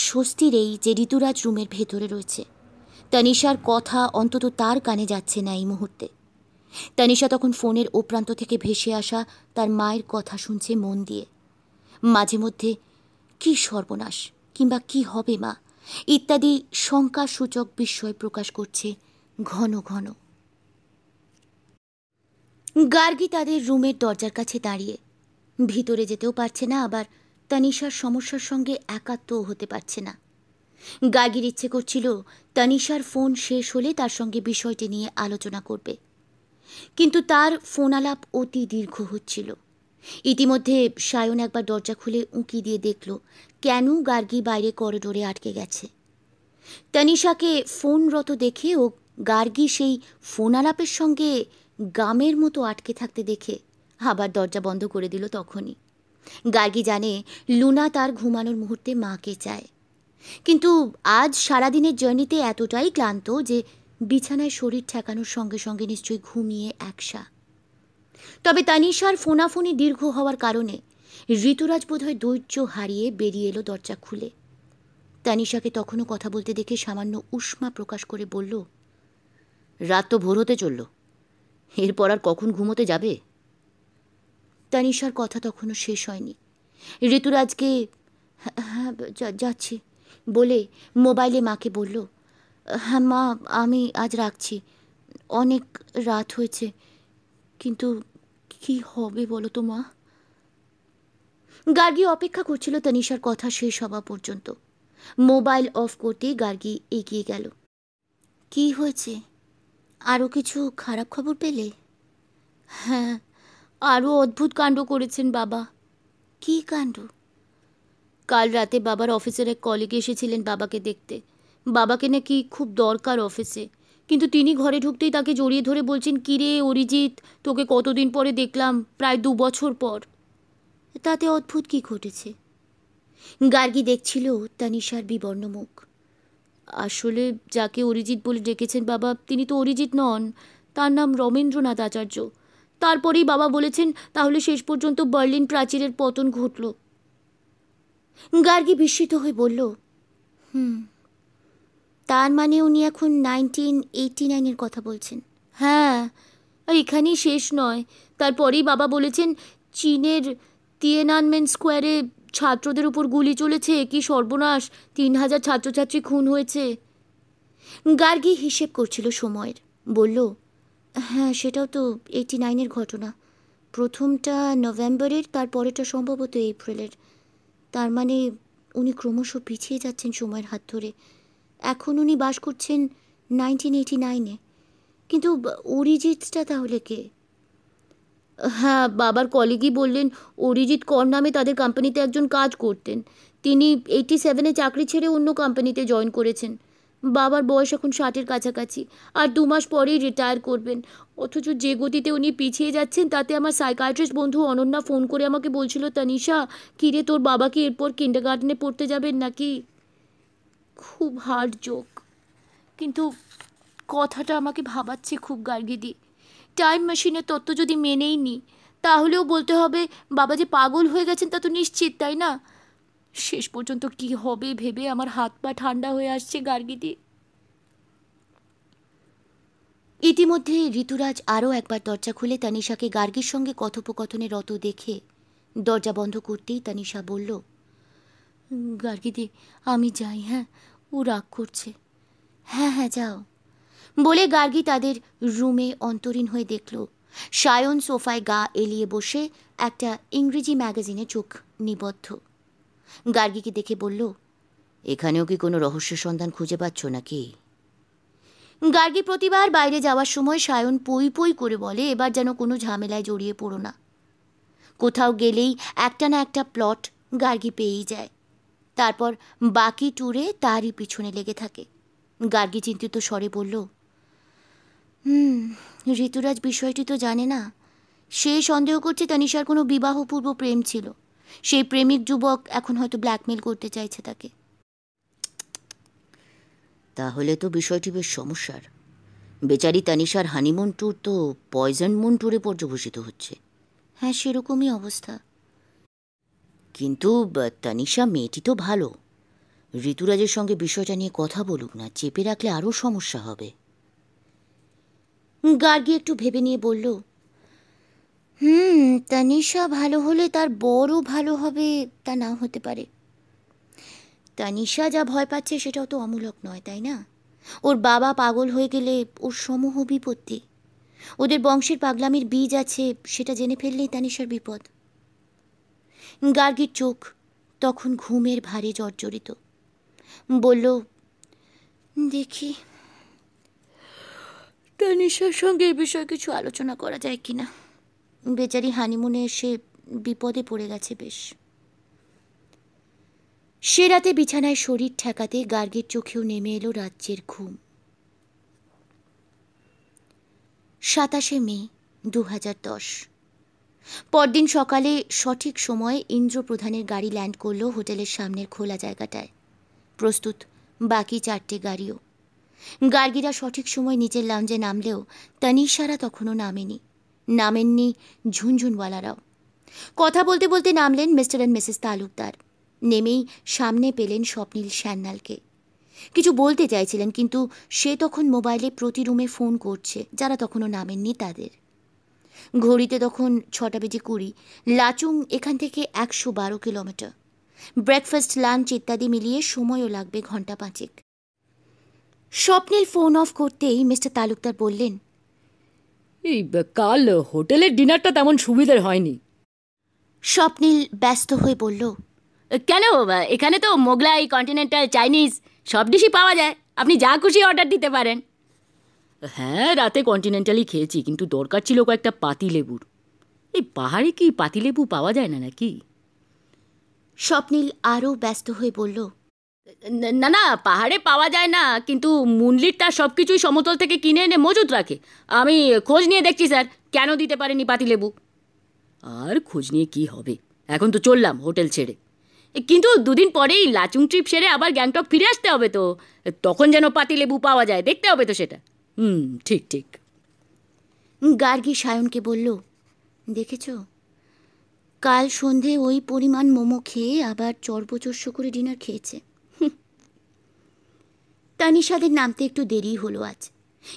Speaker 1: স্বস্তির এই যে ঋতুরাজ রুমের ভেতরে রয়েছে তানিশার কথা অন্তত তার কানে যাচ্ছে না এই মুহূর্তে তানিশা তখন ফোনের ও প্রান্ত থেকে ভেসে আসা তার মায়ের কথা শুনছে মন দিয়ে মাঝে মধ্যে কি সর্বনাশ কিংবা কি হবে মা ইত্যাদি শঙ্কাসূচক বিস্ময় প্রকাশ করছে ঘন ঘন গার্গি তাদের রুমের দরজার কাছে দাঁড়িয়ে ভিতরে যেতেও পারছে না আবার তানিশার সমস্যার সঙ্গে একাত্ম হতে পারছে না গার্গির ইচ্ছে করছিল তানিশার ফোন শেষ হলে তার সঙ্গে বিষয়টি নিয়ে আলোচনা করবে কিন্তু তার ফোন আলাপ অতি দীর্ঘ হচ্ছিল ইতিমধ্যে সায়ন একবার দরজা খুলে উঁকি দিয়ে দেখল কেন গার্গি বাইরে করিডোরে আটকে গেছে তানিশাকে ফোনরত দেখে ও গার্গি সেই ফোন আলাপের সঙ্গে গামের মতো আটকে থাকতে দেখে আবার দরজা বন্ধ করে দিল তখনই গার্গি জানে লুনা তার ঘুমানোর মুহূর্তে মাকে চায় কিন্তু আজ সারাদিনের জার্নিতে এতটাই ক্লান্ত যে বিছানায় শরীর ঠেকানোর সঙ্গে সঙ্গে নিশ্চয়ই ঘুমিয়ে একসা তবে তানিশার ফোনাফোনি দীর্ঘ হওয়ার কারণে ঋতুরাজ বোধহয় দৈর্য হারিয়ে বেরিয়ে এলো দরজা খুলে তানিশাকে তখনও কথা বলতে দেখে সামান্য উষ্মা প্রকাশ করে বলল রাত তো ভোর হতে চলল এরপর আর কখন ঘুমোতে যাবে তানিশার কথা তখনও শেষ হয়নি ঋতুরাজকে হ্যাঁ যাচ্ছি বলে মোবাইলে মাকে বলল হ্যাঁ মা আমি আজ রাখছি অনেক রাত হয়েছে কিন্তু কি হবে বলো তো মা গার্গি অপেক্ষা করছিল তানিশার কথা শেষ হওয়া পর্যন্ত মোবাইল অফ করতেই গার্গি এগিয়ে গেল কি হয়েছে আরও কিছু খারাপ খবর পেলে হ্যাঁ আরও অদ্ভুত কাণ্ড করেছেন বাবা কি কাণ্ড কাল রাতে বাবার অফিসের এক কলিগ এসেছিলেন বাবাকে দেখতে বাবাকে নাকি খুব দরকার অফিসে কিন্তু তিনি ঘরে ঢুকতেই তাকে জড়িয়ে ধরে বলছেন কিরে অরিজিৎ তোকে কতদিন পরে দেখলাম প্রায় দু বছর পর তাতে অদ্ভুত কি ঘটেছে গার্গি দেখছিল তানিশার বিবর্ণ মুখ আসলে যাকে অরিজিৎ বলে ডেকেছেন বাবা তিনি তো অরিজিৎ নন তার নাম রমেন্দ্রনাথ আচার্য তারপরেই বাবা বলেছেন তাহলে শেষ পর্যন্ত বার্লিন প্রাচীরের পতন ঘটল গার্গি বিস্মিত হয়ে বলল হুম তার মানে উনি এখন নাইনটিন এইটি নাইনের কথা বলছেন হ্যাঁ এখানেই শেষ নয় তারপরেই বাবা বলেছেন চীনের তিয়েনানমেন স্কোয়ারে ছাত্রদের উপর গুলি চলেছে কি সর্বনাশ তিন হাজার ছাত্রছাত্রী খুন হয়েছে গার্গি হিসেব করছিল সময়ের বলল হ্যাঁ সেটাও তো এইটি নাইনের ঘটনা প্রথমটা নভেম্বরের তারপরেটা সম্ভবত এপ্রিলের তার মানে উনি ক্রমশ পিছিয়ে যাচ্ছেন সময়ের হাত ধরে এখন উনি বাস করছেন নাইনটিন এইটি নাইনে কিন্তু অরিজিৎটা তাহলে কে হ্যাঁ বাবার কলিগই বললেন অরিজিৎ কর নামে তাদের কোম্পানিতে একজন কাজ করতেন তিনি এইটি সেভেনে চাকরি ছেড়ে অন্য কোম্পানিতে জয়েন করেছেন বাবার বয়স এখন ষাটের কাছাকাছি আর দু মাস পরেই রিটায়ার করবেন অথচ যে গতিতে উনি পিছিয়ে যাচ্ছেন তাতে আমার সাইকায়াট্রিস্ট বন্ধু অনন্যা ফোন করে আমাকে বলছিল তানিশা কিরে তোর বাবাকে এরপর কিন্ডারগার্ডেনে পড়তে যাবেন নাকি খুব হার্ড জোক কিন্তু কথাটা আমাকে ভাবাচ্ছে খুব গার্গিদি টাইম মেশিনের তত্ত্ব যদি মেনেই নিই তাহলেও বলতে হবে বাবা যে পাগল হয়ে গেছেন তা তো নিশ্চিত তাই না শেষ পর্যন্ত কি হবে ভেবে আমার হাত পা ঠান্ডা হয়ে আসছে গার্গিদি ইতিমধ্যে ঋতুরাজ আরও একবার দরজা খুলে তানিশাকে গার্গির সঙ্গে কথোপকথনে রত দেখে দরজা বন্ধ করতেই তানিশা বলল গার্গিদি আমি যাই হ্যাঁ ও রাগ করছে হ্যাঁ হ্যাঁ যাও বলে গার্গি তাদের রুমে অন্তরীণ হয়ে দেখল সায়ন সোফায় গা এলিয়ে বসে একটা ইংরেজি ম্যাগাজিনে চোখ নিবদ্ধ গার্গিকে দেখে বলল এখানেও কি কোনো রহস্য সন্ধান খুঁজে পাচ্ছ নাকি গার্গি প্রতিবার বাইরে যাওয়ার সময় সায়ন পই পই করে বলে এবার যেন কোনো ঝামেলায় জড়িয়ে পড়ো না কোথাও গেলেই একটা না একটা প্লট গার্গি পেয়েই যায় তারপর বাকি ট্যুরে তারই পিছনে লেগে থাকে গার্গি চিন্তিত স্বরে বলল হুম ঋতুরাজ বিষয়টি তো জানে না সে সন্দেহ করছে তানিশার কোনো বিবাহপূর্ব প্রেম ছিল সেই প্রেমিক যুবক এখন হয়তো ব্ল্যাকমেল করতে চাইছে তাকে তাহলে তো বিষয়টি বেশ সমস্যার বেচারি তানিশার হানিমুন ট্যুর তো পয়জন মুন ট্যুরে পর্যবসিত হচ্ছে হ্যাঁ সেরকমই অবস্থা কিন্তু তানিশা মেয়েটি তো ভালো ঋতুরাজের সঙ্গে বিষয়টা নিয়ে কথা বলুক না চেপে রাখলে আরও সমস্যা হবে গার্গি একটু ভেবে নিয়ে বলল হুম তানিশা ভালো হলে তার বড়ও ভালো হবে তা না হতে পারে তানিশা যা ভয় পাচ্ছে সেটাও তো অমূলক নয় তাই না ওর বাবা পাগল হয়ে গেলে ওর সমূহ বিপত্তি ওদের বংশের পাগলামির বীজ আছে সেটা জেনে ফেললেই তানিশার বিপদ গার্গির চোখ তখন ঘুমের ভারে জর্জরিত বলল দেখি তানিশার সঙ্গে এ বিষয়ে কিছু আলোচনা করা যায় কিনা বেচারি হানিমুনে এসে বিপদে পড়ে গেছে বেশ সে রাতে বিছানায় শরীর ঠেকাতে গার্গের চোখেও নেমে এলো রাজ্যের ঘুম সাতাশে মে দু দশ পরদিন সকালে সঠিক সময়ে ইন্দ্রপ্রধানের গাড়ি ল্যান্ড করল হোটেলের সামনের খোলা জায়গাটায় প্রস্তুত বাকি চারটে গাড়িও গার্গিরা সঠিক সময় নিজের লাউঞ্জে নামলেও নিশারা তখনও নামেনি নামেননি ঝুনঝুনওয়ালারাও কথা বলতে বলতে নামলেন মিস্টার অ্যান্ড মিসেস তালুকদার নেমেই সামনে পেলেন স্বপ্নীল স্যান্নালকে কিছু বলতে চাইছিলেন কিন্তু সে তখন মোবাইলে প্রতি রুমে ফোন করছে যারা তখনও নামেননি তাদের ঘড়িতে তখন ছটা বেজে কুড়ি লাচুং এখান থেকে একশো বারো কিলোমিটার ব্রেকফাস্ট লাঞ্চ ইত্যাদি মিলিয়ে সময়ও লাগবে ঘন্টা পাঁচেক স্বপ্নের ফোন অফ করতেই মিস্টার তালুকদার বললেন এই কাল হোটেলের ডিনারটা তেমন সুবিধের হয়নি স্বপ্নীল ব্যস্ত হয়ে বলল কেন এখানে তো মোগলাই কন্টিনেন্টাল চাইনিজ সব ডিশই পাওয়া যায় আপনি যা খুশি অর্ডার দিতে পারেন হ্যাঁ রাতে কন্টিনেন্টালই খেয়েছি কিন্তু দরকার ছিল কয়েকটা পাতিলেবুর এই পাহাড়ে কি পাতিলেবু পাওয়া যায় না নাকি স্বপ্নীল আরও ব্যস্ত হয়ে বলল না না পাহাড়ে পাওয়া যায় না কিন্তু মুনলির সব কিছুই সমতল থেকে কিনে এনে মজুত রাখে আমি খোঁজ নিয়ে দেখছি স্যার কেন দিতে পারেনি পাতিলেবু আর খোঁজ নিয়ে কি হবে এখন তো চললাম হোটেল ছেড়ে কিন্তু দুদিন পরেই লাচুং ট্রিপ সেরে আবার গ্যাংটক ফিরে আসতে হবে তো তখন যেন পাতিলেবু পাওয়া যায় দেখতে হবে তো সেটা হুম ঠিক ঠিক গার্গী সায়নকে বলল দেখেছ কাল সন্ধে ওই পরিমাণ মোমো খেয়ে আবার চর্বচস্য করে ডিনার খেয়েছে তানিশাদের নামতে একটু দেরি হলো আজ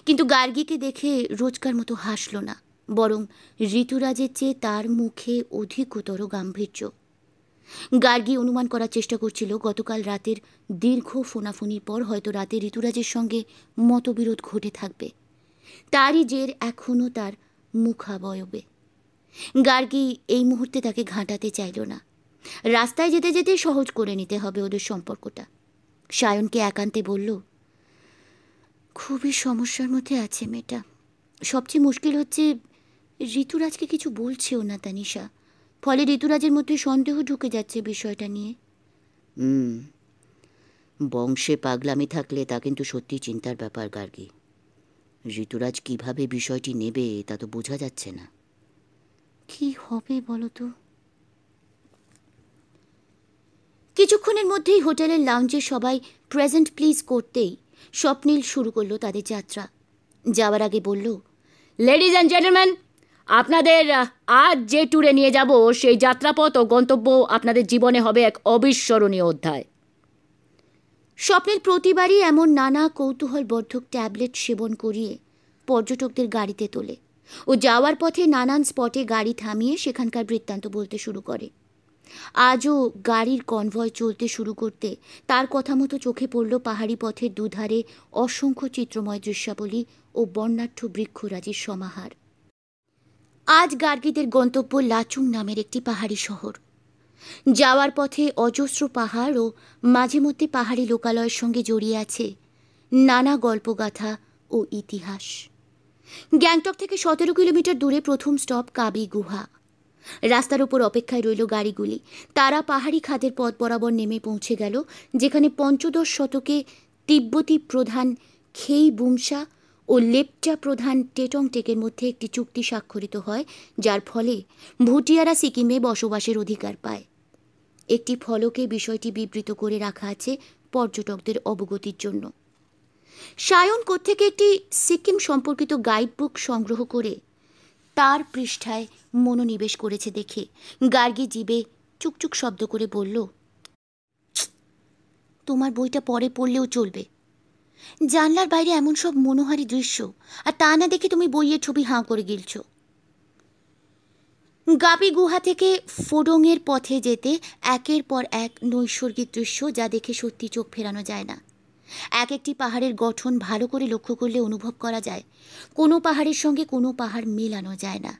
Speaker 1: কিন্তু গার্গীকে দেখে রোজকার মতো হাসল না বরং ঋতুরাজের চেয়ে তার মুখে অধিকতর গাম্ভীর্য গার্গী অনুমান করার চেষ্টা করছিল গতকাল রাতের দীর্ঘ ফোনাফুনির পর হয়তো রাতে ঋতুরাজের সঙ্গে মতবিরোধ ঘটে থাকবে তারই জের এখনও তার মুখাবয়বে গার্গী এই মুহূর্তে তাকে ঘাঁটাতে চাইল না রাস্তায় যেতে যেতে সহজ করে নিতে হবে ওদের সম্পর্কটা সায়নকে একান্তে বলল খুবই সমস্যার মধ্যে আছে মেয়েটা সবচেয়ে মুশকিল হচ্ছে ঋতুরাজকে কিছু বলছেও না তানিশা ফলে ঋতুরাজের মধ্যে সন্দেহ ঢুকে যাচ্ছে বিষয়টা নিয়ে হুম বংশে পাগলামি থাকলে তা কিন্তু সত্যি চিন্তার ব্যাপার গার্গি ঋতুরাজ কিভাবে বিষয়টি নেবে তা তো বোঝা যাচ্ছে না কি হবে বলো তো কিছুক্ষণের মধ্যেই হোটেলের লাউঞ্জে সবাই প্রেজেন্ট প্লিজ করতেই স্বপ্নীল শুরু করলো তাদের যাত্রা যাওয়ার আগে বলল লেডিজ অ্যান্ড জেন্টেলম্যান আপনাদের আজ যে ট্যুরে নিয়ে যাব সেই যাত্রাপথ ও গন্তব্য আপনাদের জীবনে হবে এক অবিস্মরণীয় অধ্যায় স্বপ্নের প্রতিবারই এমন নানা কৌতূহলবর্ধক ট্যাবলেট সেবন করিয়ে পর্যটকদের গাড়িতে তোলে ও যাওয়ার পথে নানান স্পটে গাড়ি থামিয়ে সেখানকার বৃত্তান্ত বলতে শুরু করে আজও গাড়ির কনভয় চলতে শুরু করতে তার কথা মতো চোখে পড়ল পাহাড়ি পথের দুধারে অসংখ্য চিত্রময় দৃশ্যাবলী ও বর্ণাঢ্য বৃক্ষরাজির সমাহার আজ গার্গিদের গন্তব্য লাচুং নামের একটি পাহাড়ি শহর যাওয়ার পথে অজস্র পাহাড় ও মাঝে মধ্যে পাহাড়ি লোকালয়ের সঙ্গে জড়িয়ে আছে নানা গল্পগাথা ও ইতিহাস গ্যাংটক থেকে সতেরো কিলোমিটার দূরে প্রথম স্টপ কাবি গুহা রাস্তার উপর অপেক্ষায় রইল গাড়িগুলি তারা পাহাড়ি খাদের পথ বরাবর নেমে পৌঁছে গেল যেখানে পঞ্চদশ শতকে তিব্বতী প্রধান খেই বুমসা ও লেপচা প্রধান টেটং টেকের মধ্যে একটি চুক্তি স্বাক্ষরিত হয় যার ফলে ভুটিয়ারা সিকিমে বসবাসের অধিকার পায় একটি ফলকে বিষয়টি বিবৃত করে রাখা আছে পর্যটকদের অবগতির জন্য সায়ন কোথেকে একটি সিকিম সম্পর্কিত গাইড বুক সংগ্রহ করে তার পৃষ্ঠায় মনোনিবেশ করেছে দেখে গার্গি জিবে চুকচুক শব্দ করে বলল তোমার বইটা পরে পড়লেও চলবে জানলার বাইরে এমন সব মনোহারি দৃশ্য আর তা না দেখে তুমি বইয়ের ছবি হাঁ করে গিলছ গাবি গুহা থেকে ফোডংয়ের পথে যেতে একের পর এক নৈসর্গিক দৃশ্য যা দেখে সত্যি চোখ ফেরানো যায় না এক একটি পাহাড়ের গঠন ভালো করে লক্ষ্য করলে অনুভব করা যায় কোনো পাহাড়ের সঙ্গে কোনো পাহাড় মেলানো যায় না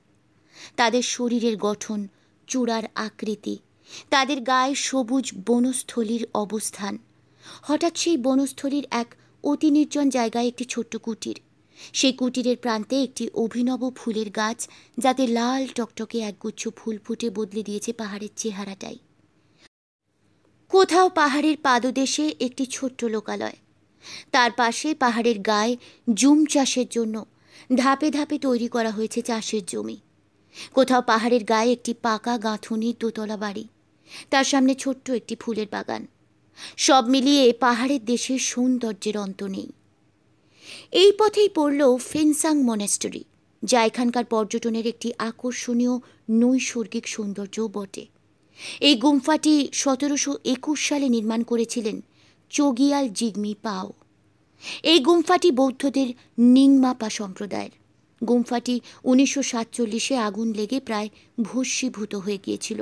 Speaker 1: তাদের শরীরের গঠন চূড়ার আকৃতি তাদের গায়ে সবুজ বনস্থলীর অবস্থান হঠাৎ সেই বনস্থলীর এক অতি নির্জন জায়গায় একটি ছোট্ট কুটির সেই কুটিরের প্রান্তে একটি অভিনব ফুলের গাছ যাতে লাল টকটকে একগুচ্ছ ফুল ফুটে বদলে দিয়েছে পাহাড়ের চেহারাটাই কোথাও পাহাড়ের পাদদেশে একটি ছোট্ট লোকালয় তার পাশে পাহাড়ের গায়ে জুম চাষের জন্য ধাপে ধাপে তৈরি করা হয়েছে চাষের জমি কোথাও পাহাড়ের গায়ে একটি পাকা গাঁথুনির দোতলা বাড়ি তার সামনে ছোট্ট একটি ফুলের বাগান সব মিলিয়ে পাহাড়ের দেশের সৌন্দর্যের অন্ত নেই এই পথেই পড়ল ফেনসাং মনেস্টরি যা এখানকার পর্যটনের একটি আকর্ষণীয় নৈসর্গিক সৌন্দর্যও বটে এই গুম্ফাটি সতেরোশো একুশ সালে নির্মাণ করেছিলেন চগিয়াল জিগমি পাও এই গুম্ফাটি বৌদ্ধদের নিংমাপা সম্প্রদায়ের গুম্ফাটি উনিশশো সাতচল্লিশে আগুন লেগে প্রায় ভস্মীভূত হয়ে গিয়েছিল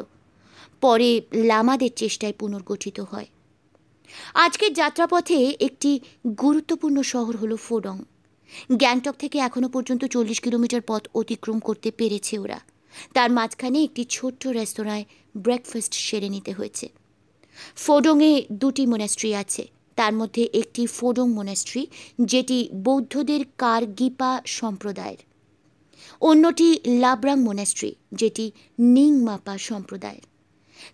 Speaker 1: পরে লামাদের চেষ্টায় পুনর্গঠিত হয় আজকের যাত্রাপথে একটি গুরুত্বপূর্ণ শহর হলো ফোডং গ্যাংটক থেকে এখনও পর্যন্ত চল্লিশ কিলোমিটার পথ অতিক্রম করতে পেরেছে ওরা তার মাঝখানে একটি ছোট্ট রেস্তোরাঁয় ব্রেকফাস্ট সেরে নিতে হয়েছে ফোডংয়ে দুটি মোনাস্ট্রি আছে তার মধ্যে একটি ফোডং মনেস্ট্রি যেটি বৌদ্ধদের কার্গিপা সম্প্রদায়ের অন্যটি লাবরাং মনেস্ট্রি যেটি নিংমাপা সম্প্রদায়ের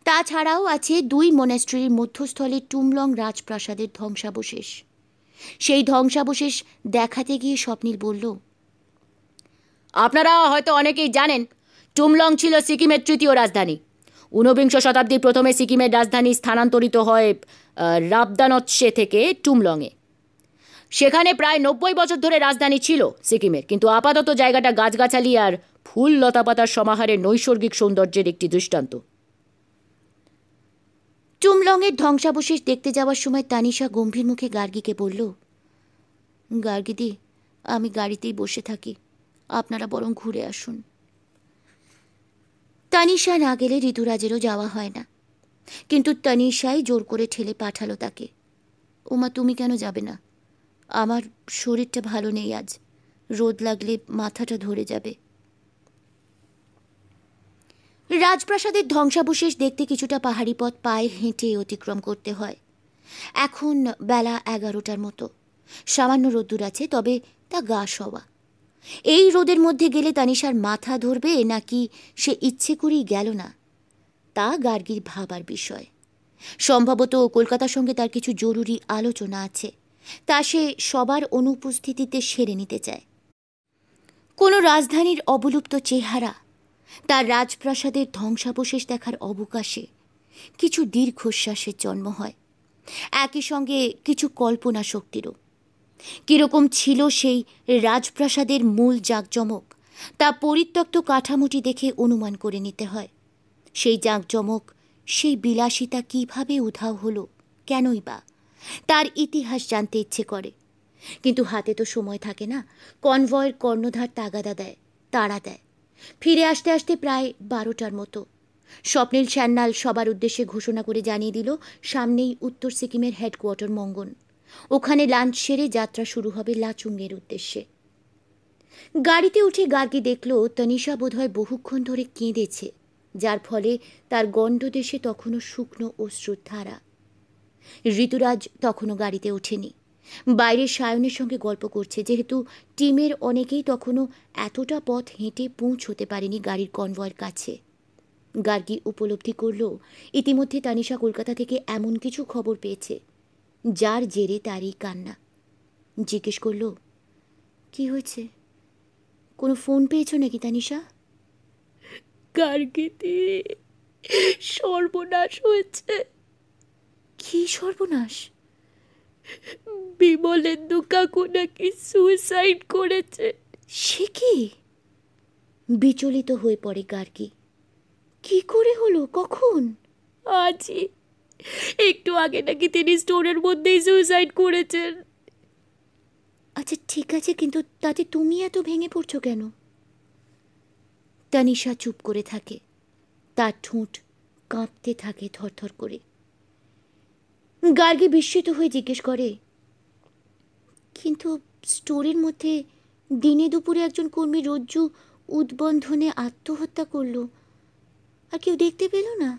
Speaker 1: তাছাড়াও আছে দুই মনেস্ট্রির মধ্যস্থলে টুমলং রাজপ্রাসাদের ধ্বংসাবশেষ সেই ধ্বংসাবশেষ দেখাতে গিয়ে স্বপ্নিল বলল আপনারা হয়তো অনেকেই জানেন টুমলং ছিল সিকিমের তৃতীয় রাজধানী ঊনবিংশ শতাব্দীর প্রথমে সিকিমের রাজধানী স্থানান্তরিত হয় রাবদানৎসে থেকে টুমলংয়ে সেখানে প্রায় নব্বই বছর ধরে রাজধানী ছিল সিকিমের কিন্তু আপাতত জায়গাটা গাছগাছালি আর ফুল লতাপাতার সমাহারে নৈসর্গিক সৌন্দর্যের একটি দৃষ্টান্ত টুমলংয়ের ধ্বংসাবশেষ দেখতে যাওয়ার সময় তানিশা গম্ভীর মুখে গার্গিকে বলল গার্গিদি আমি গাড়িতেই বসে থাকি আপনারা বরং ঘুরে আসুন তানিশা না গেলে ঋতুরাজেরও যাওয়া হয় না কিন্তু তানিশাই জোর করে ঠেলে পাঠালো তাকে ওমা তুমি কেন যাবে না আমার শরীরটা ভালো নেই আজ রোদ লাগলে মাথাটা ধরে যাবে রাজপ্রাসাদের ধ্বংসাবশেষ দেখতে কিছুটা পাহাড়ি পথ পায়ে হেঁটে অতিক্রম করতে হয় এখন বেলা এগারোটার মতো সামান্য রোদ্দুর আছে তবে তা গা সওয়া এই রোদের মধ্যে গেলে তানিশার মাথা ধরবে নাকি সে ইচ্ছে করেই গেল না তা গার্গির ভাবার বিষয় সম্ভবত কলকাতার সঙ্গে তার কিছু জরুরি আলোচনা আছে তা সে সবার অনুপস্থিতিতে সেরে নিতে চায় কোনো রাজধানীর অবলুপ্ত চেহারা তার রাজপ্রাসাদের ধ্বংসাবশেষ দেখার অবকাশে কিছু দীর্ঘশ্বাসের জন্ম হয় একই সঙ্গে কিছু কল্পনা শক্তিরও কীরকম ছিল সেই রাজপ্রাসাদের মূল জাঁকজমক তা পরিত্যক্ত কাঠামোটি দেখে অনুমান করে নিতে হয় সেই জাঁকজমক সেই বিলাসিতা কিভাবে উধাও হলো কেনই বা তার ইতিহাস জানতে ইচ্ছে করে কিন্তু হাতে তো সময় থাকে না কনভয়ের কর্ণধার তাগাদা দেয় তাড়া দেয় ফিরে আসতে আসতে প্রায় বারোটার মতো স্বপ্নিল সান্যাল সবার উদ্দেশ্যে ঘোষণা করে জানিয়ে দিল সামনেই উত্তর সিকিমের হেডকোয়ার্টার মঙ্গন ওখানে লাঞ্চ সেরে যাত্রা শুরু হবে লাচুঙ্গের উদ্দেশ্যে গাড়িতে উঠে গার্গি দেখল তনিশা বোধহয় বহুক্ষণ ধরে কেঁদেছে যার ফলে তার গণ্ডদেশে তখনও শুকনো অশ্রুর ধারা ঋতুরাজ তখনও গাড়িতে ওঠেনি বাইরে সায়নের সঙ্গে গল্প করছে যেহেতু টিমের অনেকেই তখনও এতটা পথ হেঁটে পৌঁছতে পারেনি গাড়ির কনভয়ের কাছে গার্গি উপলব্ধি করল ইতিমধ্যে তানিশা কলকাতা থেকে এমন কিছু খবর পেয়েছে যার জেরে তারই কান্না জিজ্ঞেস করল কি হয়েছে কোনো ফোন পেয়েছো নাকি তানিশা কার্গিতি সর্বনাশ হয়েছে কি সর্বনাশ দু কাকু নাকি সুইসাইড করেছে সে কি বিচলিত হয়ে পড়ে গার্গি কি করে হলো কখন আজই একটু আগে নাকি তিনি স্টোরের মধ্যেই সুইসাইড করেছেন আচ্ছা ঠিক আছে কিন্তু তাতে তুমি এত ভেঙে পড়ছো কেন তানিশা চুপ করে থাকে তার ঠোঁট কাঁপতে থাকে থরথর করে গার্গে বিস্মিত হয়ে জিজ্ঞেস করে কিন্তু স্টোরের মধ্যে দিনে দুপুরে একজন কর্মী রজ্জু উদ্বন্ধনে আত্মহত্যা করল আর কেউ দেখতে পেল না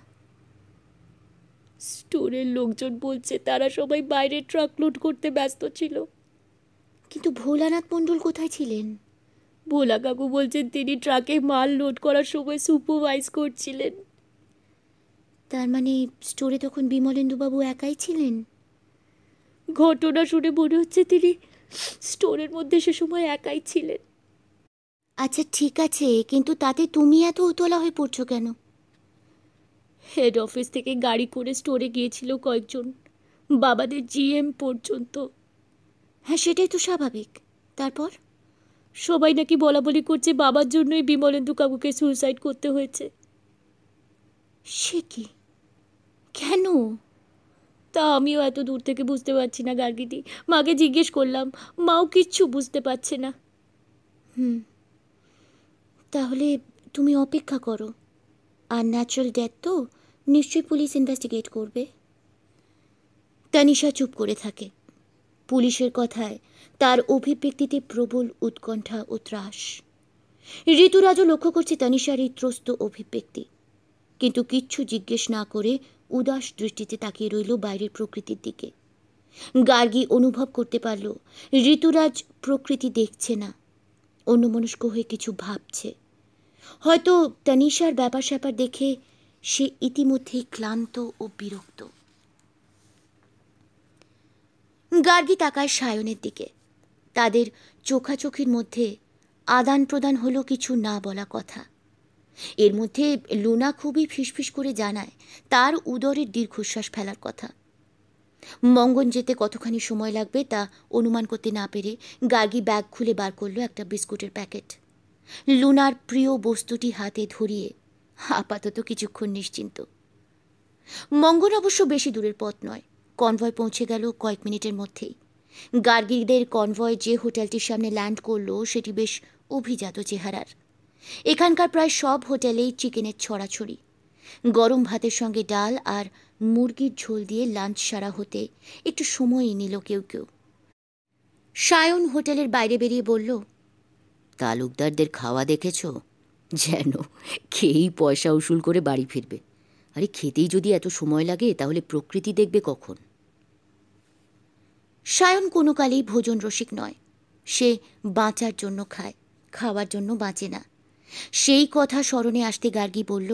Speaker 1: স্টোরের লোকজন বলছে তারা সবাই বাইরে ট্রাক লোড করতে ব্যস্ত ছিল কিন্তু ভোলানাথ মণ্ডল কোথায় ছিলেন ভোলা কাকু বলছেন তিনি ট্রাকে মাল লোড করার সময় সুপারভাইজ করছিলেন তার মানে স্টোরে তখন বিমলেন্দুবাবু একাই ছিলেন ঘটনা শুনে মনে হচ্ছে তিনি স্টোরের মধ্যে সে সময় একাই ছিলেন আচ্ছা ঠিক আছে কিন্তু তাতে তুমি এত উতলা হয়ে পড়ছো কেন হেড অফিস থেকে গাড়ি করে স্টোরে গিয়েছিল কয়েকজন বাবাদের জিএম পর্যন্ত হ্যাঁ সেটাই তো স্বাভাবিক তারপর সবাই নাকি বলা বলি করছে বাবার জন্যই বিমলেন্দু কাকুকে সুইসাইড করতে হয়েছে সে কি কেন তা আমিও এত দূর থেকে বুঝতে পারছি না গার্গিদি মাকে জিজ্ঞেস করলাম মাও কিচ্ছু বুঝতে পারছে না হুম তাহলে তুমি অপেক্ষা করো আর ন্যাচারাল ডেথ তো নিশ্চয়ই পুলিশ ইনভেস্টিগেট করবে তানিশা চুপ করে থাকে পুলিশের কথায় তার অভিব্যক্তিতে প্রবল উৎকণ্ঠা ও ত্রাস ঋতুরাজও লক্ষ্য করছে তানিশার এই ত্রস্ত অভিব্যক্তি কিন্তু কিচ্ছু জিজ্ঞেস না করে উদাস দৃষ্টিতে তাকিয়ে রইল বাইরের প্রকৃতির দিকে গার্গি অনুভব করতে পারল ঋতুরাজ প্রকৃতি দেখছে না অন্যমনস্ক হয়ে কিছু ভাবছে হয়তো তানিশার ব্যাপার স্যাপার দেখে সে ইতিমধ্যেই ক্লান্ত ও বিরক্ত গার্গি তাকায় সায়নের দিকে তাদের চোখাচোখির মধ্যে আদান প্রদান হলো কিছু না বলা কথা এর মধ্যে লুনা খুবই ফিসফিস করে জানায় তার উদরের দীর্ঘশ্বাস ফেলার কথা মঙ্গন যেতে কতখানি সময় লাগবে তা অনুমান করতে না পেরে গার্গি ব্যাগ খুলে বার করলো একটা বিস্কুটের প্যাকেট লুনার প্রিয় বস্তুটি হাতে ধরিয়ে আপাতত কিছুক্ষণ নিশ্চিন্ত মঙ্গল অবশ্য বেশি দূরের পথ নয় কনভয় পৌঁছে গেল কয়েক মিনিটের মধ্যেই গার্গিকদের কনভয় যে হোটেলটির সামনে ল্যান্ড করলো সেটি বেশ অভিজাত চেহারার এখানকার প্রায় সব হোটেলেই চিকেনের ছড়াছড়ি গরম ভাতের সঙ্গে ডাল আর মুরগির ঝোল দিয়ে লাঞ্চ সারা হতে একটু সময়ই নিল কেউ কেউ সায়ন হোটেলের বাইরে বেরিয়ে বলল তালুকদারদের খাওয়া দেখেছো যেন খেয়েই পয়সা উসুল করে বাড়ি ফিরবে আরে খেতেই যদি এত সময় লাগে তাহলে প্রকৃতি দেখবে কখন সায়ন কোনো কালেই ভোজন রসিক নয় সে বাঁচার জন্য খায় খাওয়ার জন্য বাঁচে না সেই কথা স্মরণে আসতে গার্গি বলল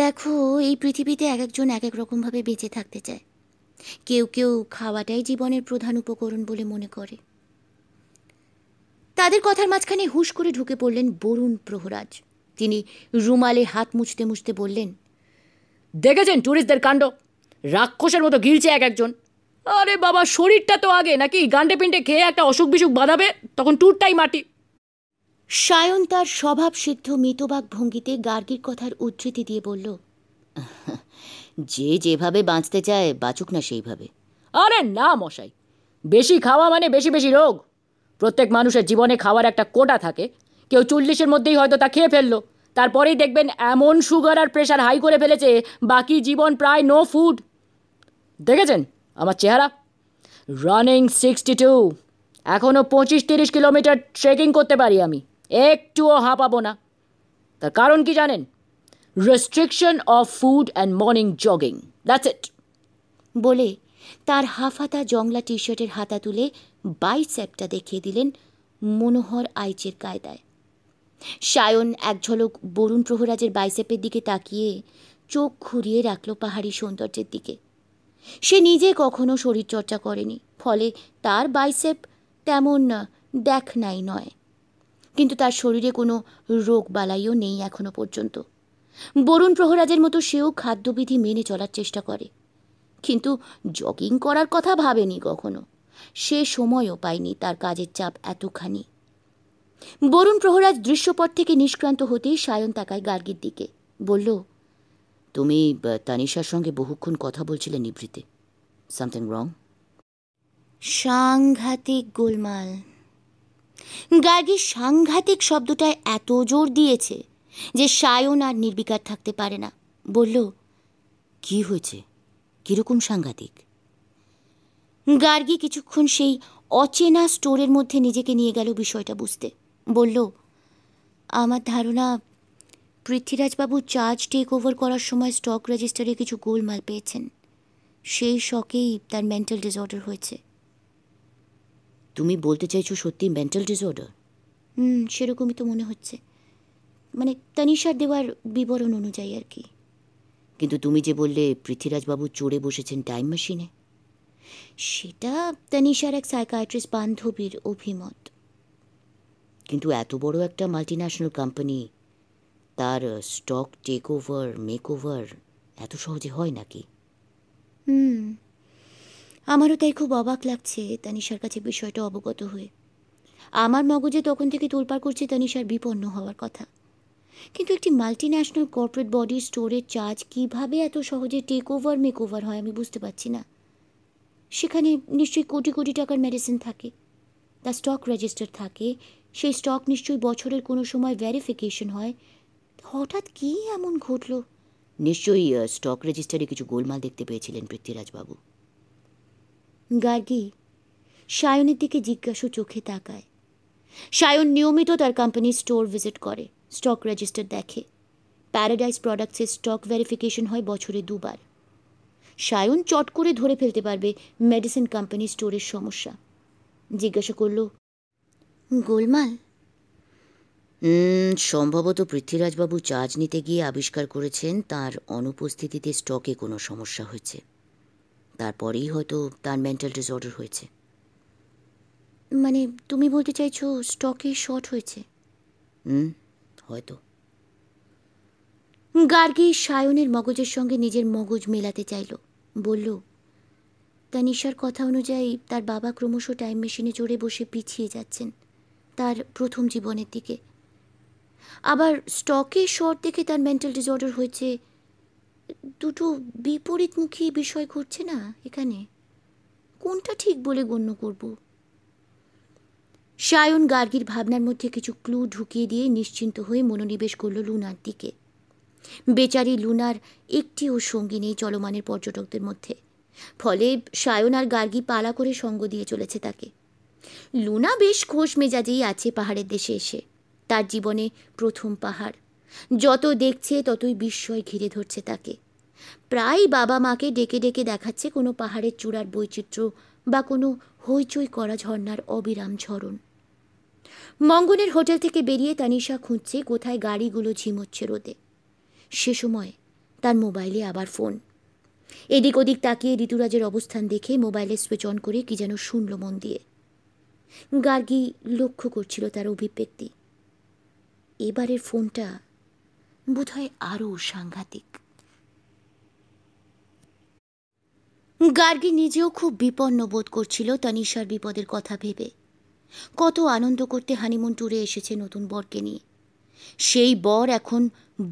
Speaker 1: দেখো এই পৃথিবীতে এক একজন এক এক রকমভাবে বেঁচে থাকতে চায় কেউ কেউ খাওয়াটাই জীবনের প্রধান উপকরণ বলে মনে করে তাদের কথার মাঝখানে হুশ করে ঢুকে পড়লেন বরুণ প্রহরাজ তিনি রুমালে হাত মুছতে মুছতে বললেন দেখেছেন ট্যুরিস্টদের কাণ্ড রাক্ষসের মতো গিলছে এক একজন আরে বাবা শরীরটা তো আগে নাকি গান্ডে পিন্ডে খেয়ে একটা অসুখ বিসুখ বাঁধাবে তখন ট্যুরটাই মাটি সায়ন তার স্বভাব সিদ্ধ মিতবাক ভঙ্গিতে গার্গির কথার উদ্ধৃতি দিয়ে বলল যে যেভাবে বাঁচতে চায় বাঁচুক না সেইভাবে আরে না মশাই বেশি খাওয়া মানে বেশি বেশি রোগ প্রত্যেক মানুষের জীবনে খাওয়ার একটা কোটা থাকে কেউ চল্লিশের মধ্যেই হয়তো তা খেয়ে ফেললো তারপরেই দেখবেন এমন সুগার আর প্রেশার হাই করে ফেলেছে বাকি জীবন প্রায় নো ফুড দেখেছেন আমার চেহারা রানিং সিক্সটি টু এখনও পঁচিশ তিরিশ কিলোমিটার ট্রেকিং করতে পারি আমি একটুও হাঁপাবো না তার কারণ কি জানেন restriction of food and morning jogging that's it বলে তার হাফাতা জংলা টি শার্টের হাতা তুলে বাইসেপটা দেখিয়ে দিলেন মনোহর আইচের কায়দায় সায়ন এক ঝলক বরুণ প্রহরাজের বাইসেপের দিকে তাকিয়ে চোখ ঘুরিয়ে রাখল পাহাড়ি সৌন্দর্যের দিকে সে নিজে কখনো শরীরচর্চা করেনি ফলে তার বাইসেপ তেমন দেখ নাই নয় কিন্তু তার শরীরে কোনো রোগ বালাইও নেই এখনো পর্যন্ত বরুণ প্রহরাজের মতো সেও খাদ্যবিধি মেনে চলার চেষ্টা করে কিন্তু জগিং করার কথা ভাবেনি কখনো সে সময়ও পায়নি তার কাজের চাপ এতখানি বরুণ প্রহরাজ দৃশ্যপট থেকে নিষ্ক্রান্ত হতেই সায়ন তাকায় গার্গির দিকে বলল তুমি তানিশার সঙ্গে বহুক্ষণ কথা বলছিলে নিভৃতে সামথিং রং সাংঘাতিক গোলমাল গার্গি সাংঘাতিক শব্দটায় এত জোর দিয়েছে যে সায়ন আর নির্বিকার থাকতে পারে না বলল কি হয়েছে কীরকম সাংঘাতিক গার্গী কিছুক্ষণ সেই অচেনা স্টোরের মধ্যে নিজেকে নিয়ে গেল বিষয়টা বুঝতে বলল আমার ধারণা পৃথ্বীরাজবাবু চার্জ টেক ওভার করার সময় স্টক রেজিস্টারে কিছু গোলমাল পেয়েছেন সেই শখেই তার মেন্টাল ডিসঅর্ডার হয়েছে তুমি বলতে চাইছো সত্যি মেন্টাল ডিসঅর্ডার হুম সেরকমই তো মনে হচ্ছে মানে তানিশার দেওয়ার বিবরণ অনুযায়ী আর কি কিন্তু তুমি যে বললে পৃথ্বীরাজবাবু চড়ে বসেছেন টাইম মেশিনে সেটা তানিশার এক সাইকায়াট্রিস্ট বান্ধবীর অভিমত কিন্তু এত বড় একটা ন্যাশনাল কোম্পানি তার stock take over make over এত সহজে হয় নাকি হুম আমারও তাই খুব অবাক লাগছে তানিশার কাছে বিষয়টা অবগত হয়ে আমার মগজে তখন থেকে তোলপার করছে তানিশার বিপন্ন হওয়ার কথা কিন্তু একটি মাল্টি ন্যাশনাল কর্পোরেট বডির স্টোরের চার্জ কিভাবে এত সহজে টেক ওভার মেক ওভার হয় আমি বুঝতে পারছি না সেখানে নিশ্চয়ই কোটি কোটি টাকার মেডিসিন থাকে তা স্টক রেজিস্টার থাকে সেই স্টক নিশ্চয়ই বছরের কোনো সময় ভেরিফিকেশন হয় হঠাৎ কি এমন ঘটল নিশ্চয়ই স্টক রেজিস্টারে কিছু গোলমাল দেখতে পেয়েছিলেন পৃথ্বীরাজবাবু গার্গি সায়নের দিকে জিজ্ঞাসু চোখে তাকায় সায়ন নিয়মিত তার কোম্পানি স্টোর ভিজিট করে স্টক রেজিস্টার দেখে প্যারাডাইস প্রোডাক্টসের স্টক ভেরিফিকেশন হয় বছরে দুবার সায়ন চট করে ধরে ফেলতে পারবে মেডিসিন কোম্পানি স্টোরের সমস্যা জিজ্ঞাসা করল গোলমাল সম্ভবত পৃথ্বীরাজবাবু চার্জ নিতে গিয়ে আবিষ্কার করেছেন তার অনুপস্থিতিতে স্টকে কোনো সমস্যা হয়েছে তারপরেই হয়তো তার মেন্টাল ডিসঅর্ডার হয়েছে মানে তুমি বলতে চাইছো স্টকে শর্ট হয়েছে হুম হয়তো গার্গী সায়নের মগজের সঙ্গে নিজের মগজ মেলাতে চাইল বলল তানিশার কথা অনুযায়ী তার বাবা ক্রমশ টাইম মেশিনে চড়ে বসে পিছিয়ে যাচ্ছেন তার প্রথম জীবনের দিকে আবার স্টকে শর্ট দেখে তার মেন্টাল ডিসঅর্ডার হয়েছে দুটো বিপরীতমুখী বিষয় ঘটছে না এখানে কোনটা ঠিক বলে গণ্য করব সায়ন গার্গীর ভাবনার মধ্যে কিছু ক্লু ঢুকিয়ে দিয়ে নিশ্চিন্ত হয়ে মনোনিবেশ করল লুনার দিকে বেচারি লুনার একটিও সঙ্গী নেই চলমানের পর্যটকদের মধ্যে ফলে সায়ন আর গার্গি পালা করে সঙ্গ দিয়ে চলেছে তাকে লুনা বেশ খোঁজ মেজাজেই আছে পাহাড়ের দেশে এসে তার জীবনে প্রথম পাহাড় যত দেখছে ততই বিস্ময় ঘিরে ধরছে তাকে প্রায় বাবা মাকে ডেকে ডেকে দেখাচ্ছে কোনো পাহাড়ের চূড়ার বৈচিত্র্য বা কোনো হইচই করা ঝর্নার অবিরাম ঝরণ মঙ্গনের হোটেল থেকে বেরিয়ে তানিশা খুঁজছে কোথায় গাড়িগুলো ঝিমোচ্ছে রোদে সে সময় তার মোবাইলে আবার ফোন এদিক ওদিক তাকিয়ে ঋতুরাজের অবস্থান দেখে মোবাইলে সুইচ অন করে কি যেন শুনল মন দিয়ে গার্গি লক্ষ্য করছিল তার অভিব্যক্তি এবারের ফোনটা বোধহয় আরও সাংঘাতিক গার্গি নিজেও খুব বিপন্ন বোধ করছিল তানিশার বিপদের কথা ভেবে কত আনন্দ করতে হানিমুন ট্যুরে এসেছে নতুন বরকে নিয়ে সেই বর এখন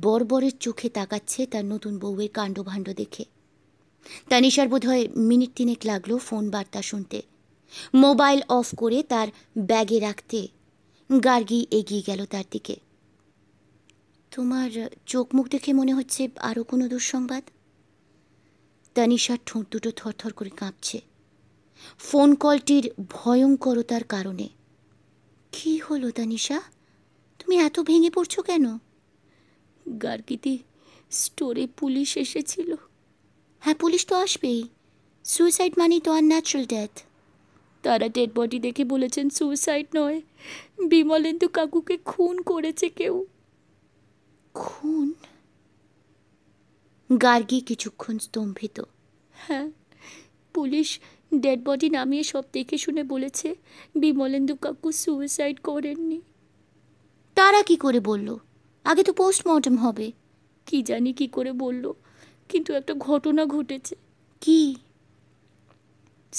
Speaker 1: বর্বরের চোখে তাকাচ্ছে তার নতুন বউয়ের কাণ্ডভাণ্ড দেখে তানিশার বোধহয় মিনিট তিনেক লাগলো ফোন বার্তা শুনতে মোবাইল অফ করে তার ব্যাগে রাখতে গার্গি এগিয়ে গেল তার দিকে তোমার চোখ মুখ দেখে মনে হচ্ছে আরও কোনো দুঃসংবাদ তানিশার ঠোঁট দুটো থরথর করে কাঁপছে ফোন কলটির ভয়ঙ্করতার কারণে কি হলো তানিশা তুমি এত ভেঙে পড়ছো কেন গার্গিদি স্টোরে পুলিশ এসেছিল হ্যাঁ পুলিশ তো আসবেই সুইসাইড মানে তো আর ন্যাচারাল ডেথ তারা ডেড বডি দেখে বলেছেন সুইসাইড নয় বিমলেন্দু কাকুকে খুন করেছে কেউ খুন গার্গি কিছুক্ষণ স্তম্ভিত হ্যাঁ পুলিশ ডেড বডি নামিয়ে সব দেখে শুনে বলেছে বিমলেন্দু কাকু সুইসাইড করেননি তারা কি করে বললো আগে তো পোস্টমর্টম হবে কি জানি কি করে বলল কিন্তু একটা ঘটনা ঘটেছে কি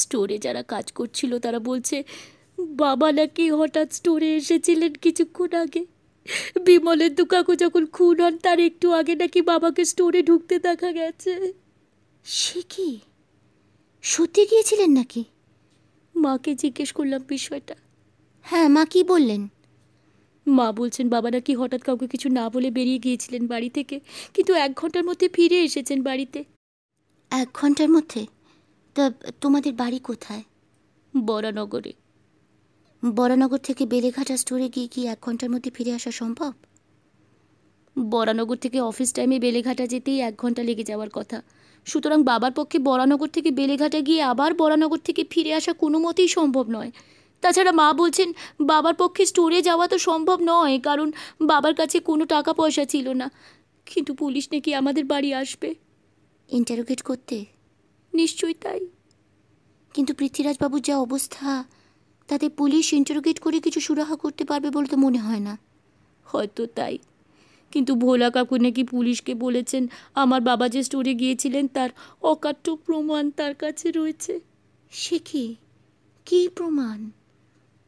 Speaker 1: স্টোরে যারা কাজ করছিল তারা বলছে বাবা নাকি হঠাৎ স্টোরে এসেছিলেন কিছুক্ষণ আগে দু কাকু যখন খুন হন তার একটু আগে নাকি বাবাকে স্টোরে ঢুকতে দেখা গেছে সে কি সত্যি গিয়েছিলেন নাকি মাকে জিজ্ঞেস করলাম বিষয়টা হ্যাঁ মা কি বললেন মা বলছেন বাবা নাকি হঠাৎ কাউকে কিছু না বলে বেরিয়ে গিয়েছিলেন বাড়ি থেকে কিন্তু এক ঘন্টার মধ্যে ফিরে এসেছেন বাড়িতে এক ঘন্টার মধ্যে তা তোমাদের বাড়ি কোথায় বরানগরে বরানগর থেকে বেলেঘাটা স্টোরে গিয়ে কি এক ঘন্টার মধ্যে ফিরে আসা সম্ভব বরানগর থেকে অফিস টাইমে বেলেঘাটা যেতেই এক ঘন্টা লেগে যাওয়ার কথা সুতরাং বাবার পক্ষে বরানগর থেকে বেলেঘাটা গিয়ে আবার বরানগর থেকে ফিরে আসা কোনো মতেই সম্ভব নয় তাছাড়া মা বলছেন বাবার পক্ষে স্টোরে যাওয়া তো সম্ভব নয় কারণ বাবার কাছে কোনো টাকা পয়সা ছিল না কিন্তু পুলিশ নাকি আমাদের বাড়ি আসবে ইন্টারোগেট করতে নিশ্চয়ই তাই কিন্তু পৃথ্বীরাজবাবুর যা অবস্থা তাতে পুলিশ ইন্টারোগেট করে কিছু সুরাহা করতে পারবে বলে তো মনে হয় না হয়তো তাই কিন্তু ভোলা কাকু নাকি পুলিশকে বলেছেন আমার বাবা যে স্টোরে গিয়েছিলেন তার অকাট্য প্রমাণ তার কাছে রয়েছে সে কি কী প্রমাণ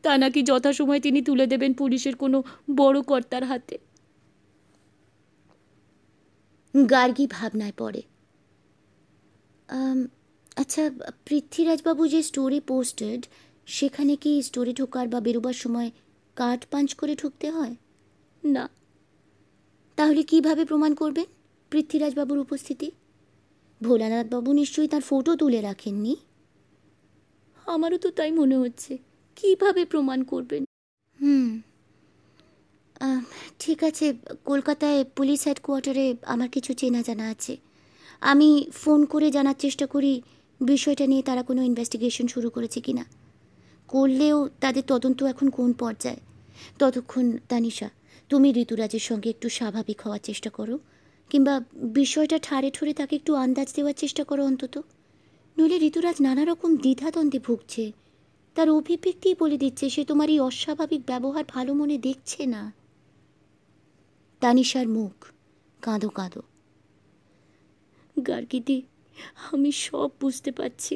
Speaker 1: তা নাকি যথাসময়ে তিনি তুলে দেবেন পুলিশের কোনো বড় কর্তার হাতে গার্গী ভাবনায় পড়ে আচ্ছা পৃথ্বীরাজবাবু যে স্টোরি পোস্টেড সেখানে কি স্টোরি ঢোকার বা বেরোবার সময় কাট পাঞ্চ করে ঢুকতে হয় না তাহলে কিভাবে প্রমাণ করবেন পৃথ্বীরাজবাবুর উপস্থিতি ভোলানাথবাবু নিশ্চয়ই তার ফটো তুলে রাখেননি আমারও তো তাই মনে হচ্ছে কিভাবে প্রমাণ করবেন হুম ঠিক আছে কলকাতায় পুলিশ হেডকোয়ার্টারে আমার কিছু চেনা জানা আছে আমি ফোন করে জানার চেষ্টা করি বিষয়টা নিয়ে তারা কোনো ইনভেস্টিগেশন শুরু করেছে কি না করলেও তাদের তদন্ত এখন কোন পর্যায়ে ততক্ষণ তানিশা তুমি ঋতুরাজের সঙ্গে একটু স্বাভাবিক হওয়ার চেষ্টা করো কিংবা বিষয়টা ঠারে ঠুরে তাকে একটু আন্দাজ দেওয়ার চেষ্টা করো অন্তত নইলে ঋতুরাজ নানা রকম দ্বিধাদ্বন্দ্বে ভুগছে তার অভিব্যক্তি বলে দিচ্ছে সে তোমার এই অস্বাভাবিক ব্যবহার ভালো মনে দেখছে না তানিশার মুখ কাঁদো কাঁদো গার্গিদি আমি সব বুঝতে পারছি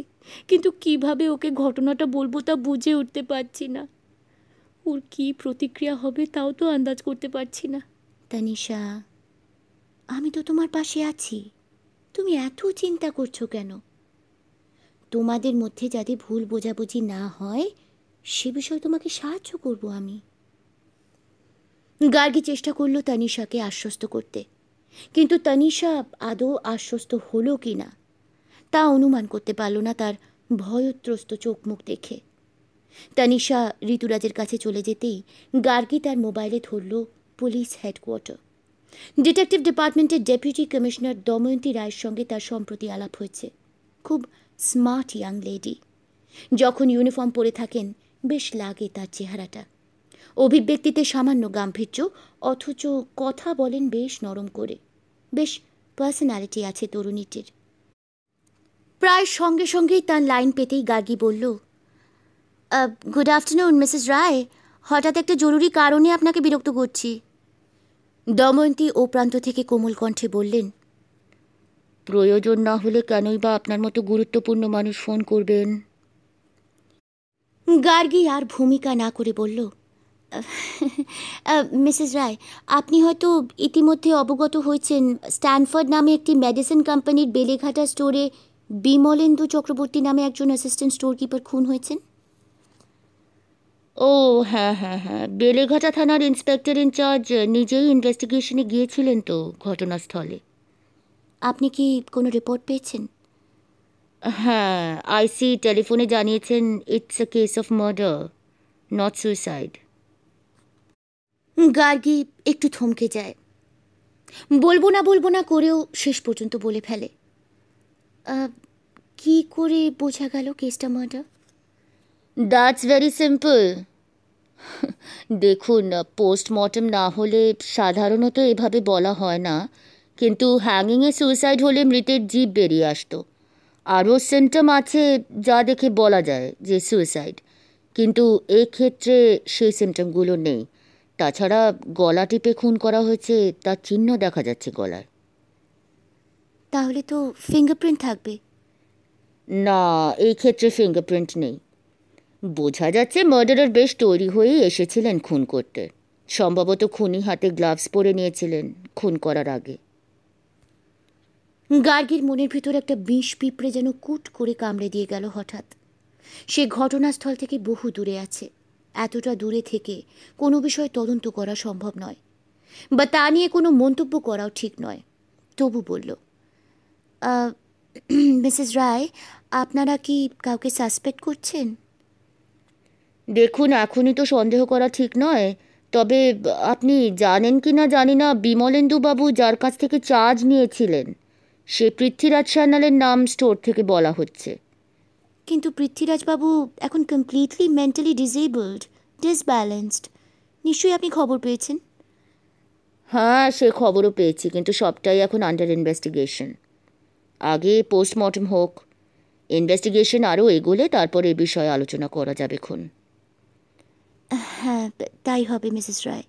Speaker 1: কিন্তু কিভাবে ওকে ঘটনাটা বলবো তা বুঝে উঠতে পারছি না ওর কি প্রতিক্রিয়া হবে তাও তো আন্দাজ করতে পারছি না তানিশা আমি তো তোমার পাশে আছি তুমি এত চিন্তা করছো কেন তোমাদের মধ্যে যাতে ভুল বোঝাবুঝি না হয় সে বিষয়ে তোমাকে সাহায্য করব আমি গার্গী চেষ্টা করলো তানিশাকে আশ্বস্ত করতে কিন্তু তানিশা আদৌ আশ্বস্ত হলো কি না তা অনুমান করতে পারল না তার ভয়ত্রস্ত চোখ মুখ দেখে তানিশা ঋতুরাজের কাছে চলে যেতেই গার্গি তার মোবাইলে ধরল পুলিশ হেডকোয়ার্টার ডিটেকটিভ ডিপার্টমেন্টের ডেপুটি কমিশনার দময়ন্তী রায়ের সঙ্গে তার সম্প্রতি আলাপ হয়েছে খুব স্মার্ট ইয়াং লেডি যখন ইউনিফর্ম পরে থাকেন বেশ লাগে তার চেহারাটা অভিব্যক্তিতে সামান্য গাম্ভীর্য অথচ কথা বলেন বেশ নরম করে বেশ পার্সোনালিটি আছে তরুণীটির প্রায় সঙ্গে সঙ্গেই তার লাইন পেতেই গার্গি বলল গুড আফটারনুন মিসেস রায় হঠাৎ একটা জরুরি কারণে আপনাকে বিরক্ত করছি দময়ন্তী ও প্রান্ত থেকে কোমল কণ্ঠে বললেন প্রয়োজন না হলে কেনই বা আপনার মতো গুরুত্বপূর্ণ মানুষ ফোন করবেন গার্গি আর ভূমিকা না করে বলল মিসেস রায় আপনি হয়তো ইতিমধ্যে অবগত হয়েছেন স্ট্যানফোর্ড নামে একটি মেডিসিন কোম্পানির বেলেঘাটা স্টোরে বিমলেন্দু চক্রবর্তী নামে একজন অ্যাসিস্ট্যান্ট স্টোর কিপার খুন হয়েছেন ও হ্যাঁ হ্যাঁ হ্যাঁ বেলেঘাটা থানার ইন্সপেক্টর ইনচার্জ নিজেই ইনভেস্টিগেশনে গিয়েছিলেন তো ঘটনাস্থলে আপনি কি কোনো রিপোর্ট পেয়েছেন হ্যাঁ আইসি টেলিফোনে জানিয়েছেন it's a case of murder not suicide Gargi একটু থমকে যায় বলবো না বলবো না করেও শেষ পর্যন্ত বলে ফেলে কি করে বোঝা গেল কেসটা মার্ডার দ্যাটস ভেরি সিম্পল দেখুন পোস্টমর্টম না হলে সাধারণত এভাবে বলা হয় না কিন্তু হ্যাঙ্গিংয়ে সুইসাইড হলে মৃতের জীব বেরিয়ে আসতো আরও সিমটম আছে যা দেখে বলা যায় যে সুইসাইড কিন্তু ক্ষেত্রে সেই সিমটমগুলো নেই তাছাড়া গলা টিপে খুন করা হয়েছে তার চিহ্ন দেখা যাচ্ছে গলার তাহলে তো ফিঙ্গারপ্রিন্ট থাকবে না এই ক্ষেত্রে ফিঙ্গারপ্রিন্ট নেই বোঝা যাচ্ছে মার্ডারের বেশ তৈরি হয়েই এসেছিলেন খুন করতে সম্ভবত খুনি হাতে গ্লাভস পরে নিয়েছিলেন খুন করার আগে গার্গীর মনের ভিতর একটা বিষ পিঁপড়ে যেন কুট করে কামড়ে দিয়ে গেল হঠাৎ সে ঘটনাস্থল থেকে বহু দূরে আছে এতটা দূরে থেকে কোনো বিষয় তদন্ত করা সম্ভব নয় বা তা নিয়ে কোনো মন্তব্য করাও ঠিক নয় তবু বলল মিসেস রায় আপনারা কি কাউকে সাসপেক্ট করছেন দেখুন এখনই তো সন্দেহ করা ঠিক নয় তবে আপনি জানেন কি না জানি না বিমলেন্দুবাবু যার কাছ থেকে চার্জ নিয়েছিলেন সে পৃথ্বীরাজ সান্যালের নাম স্টোর থেকে বলা হচ্ছে কিন্তু পৃথ্বীরাজবাবু এখন কমপ্লিটলি মেন্টালি ডিসেবলড ডিসব্যালেন্সড নিশ্চয়ই আপনি খবর পেয়েছেন হ্যাঁ সে খবরও পেয়েছি কিন্তু সবটাই এখন আন্ডার ইনভেস্টিগেশন আগে পোস্টমর্টম হোক ইনভেস্টিগেশন আরও এগোলে তারপর এ বিষয়ে আলোচনা করা যাবে খুন হ্যাঁ তাই হবে মিসেস রায়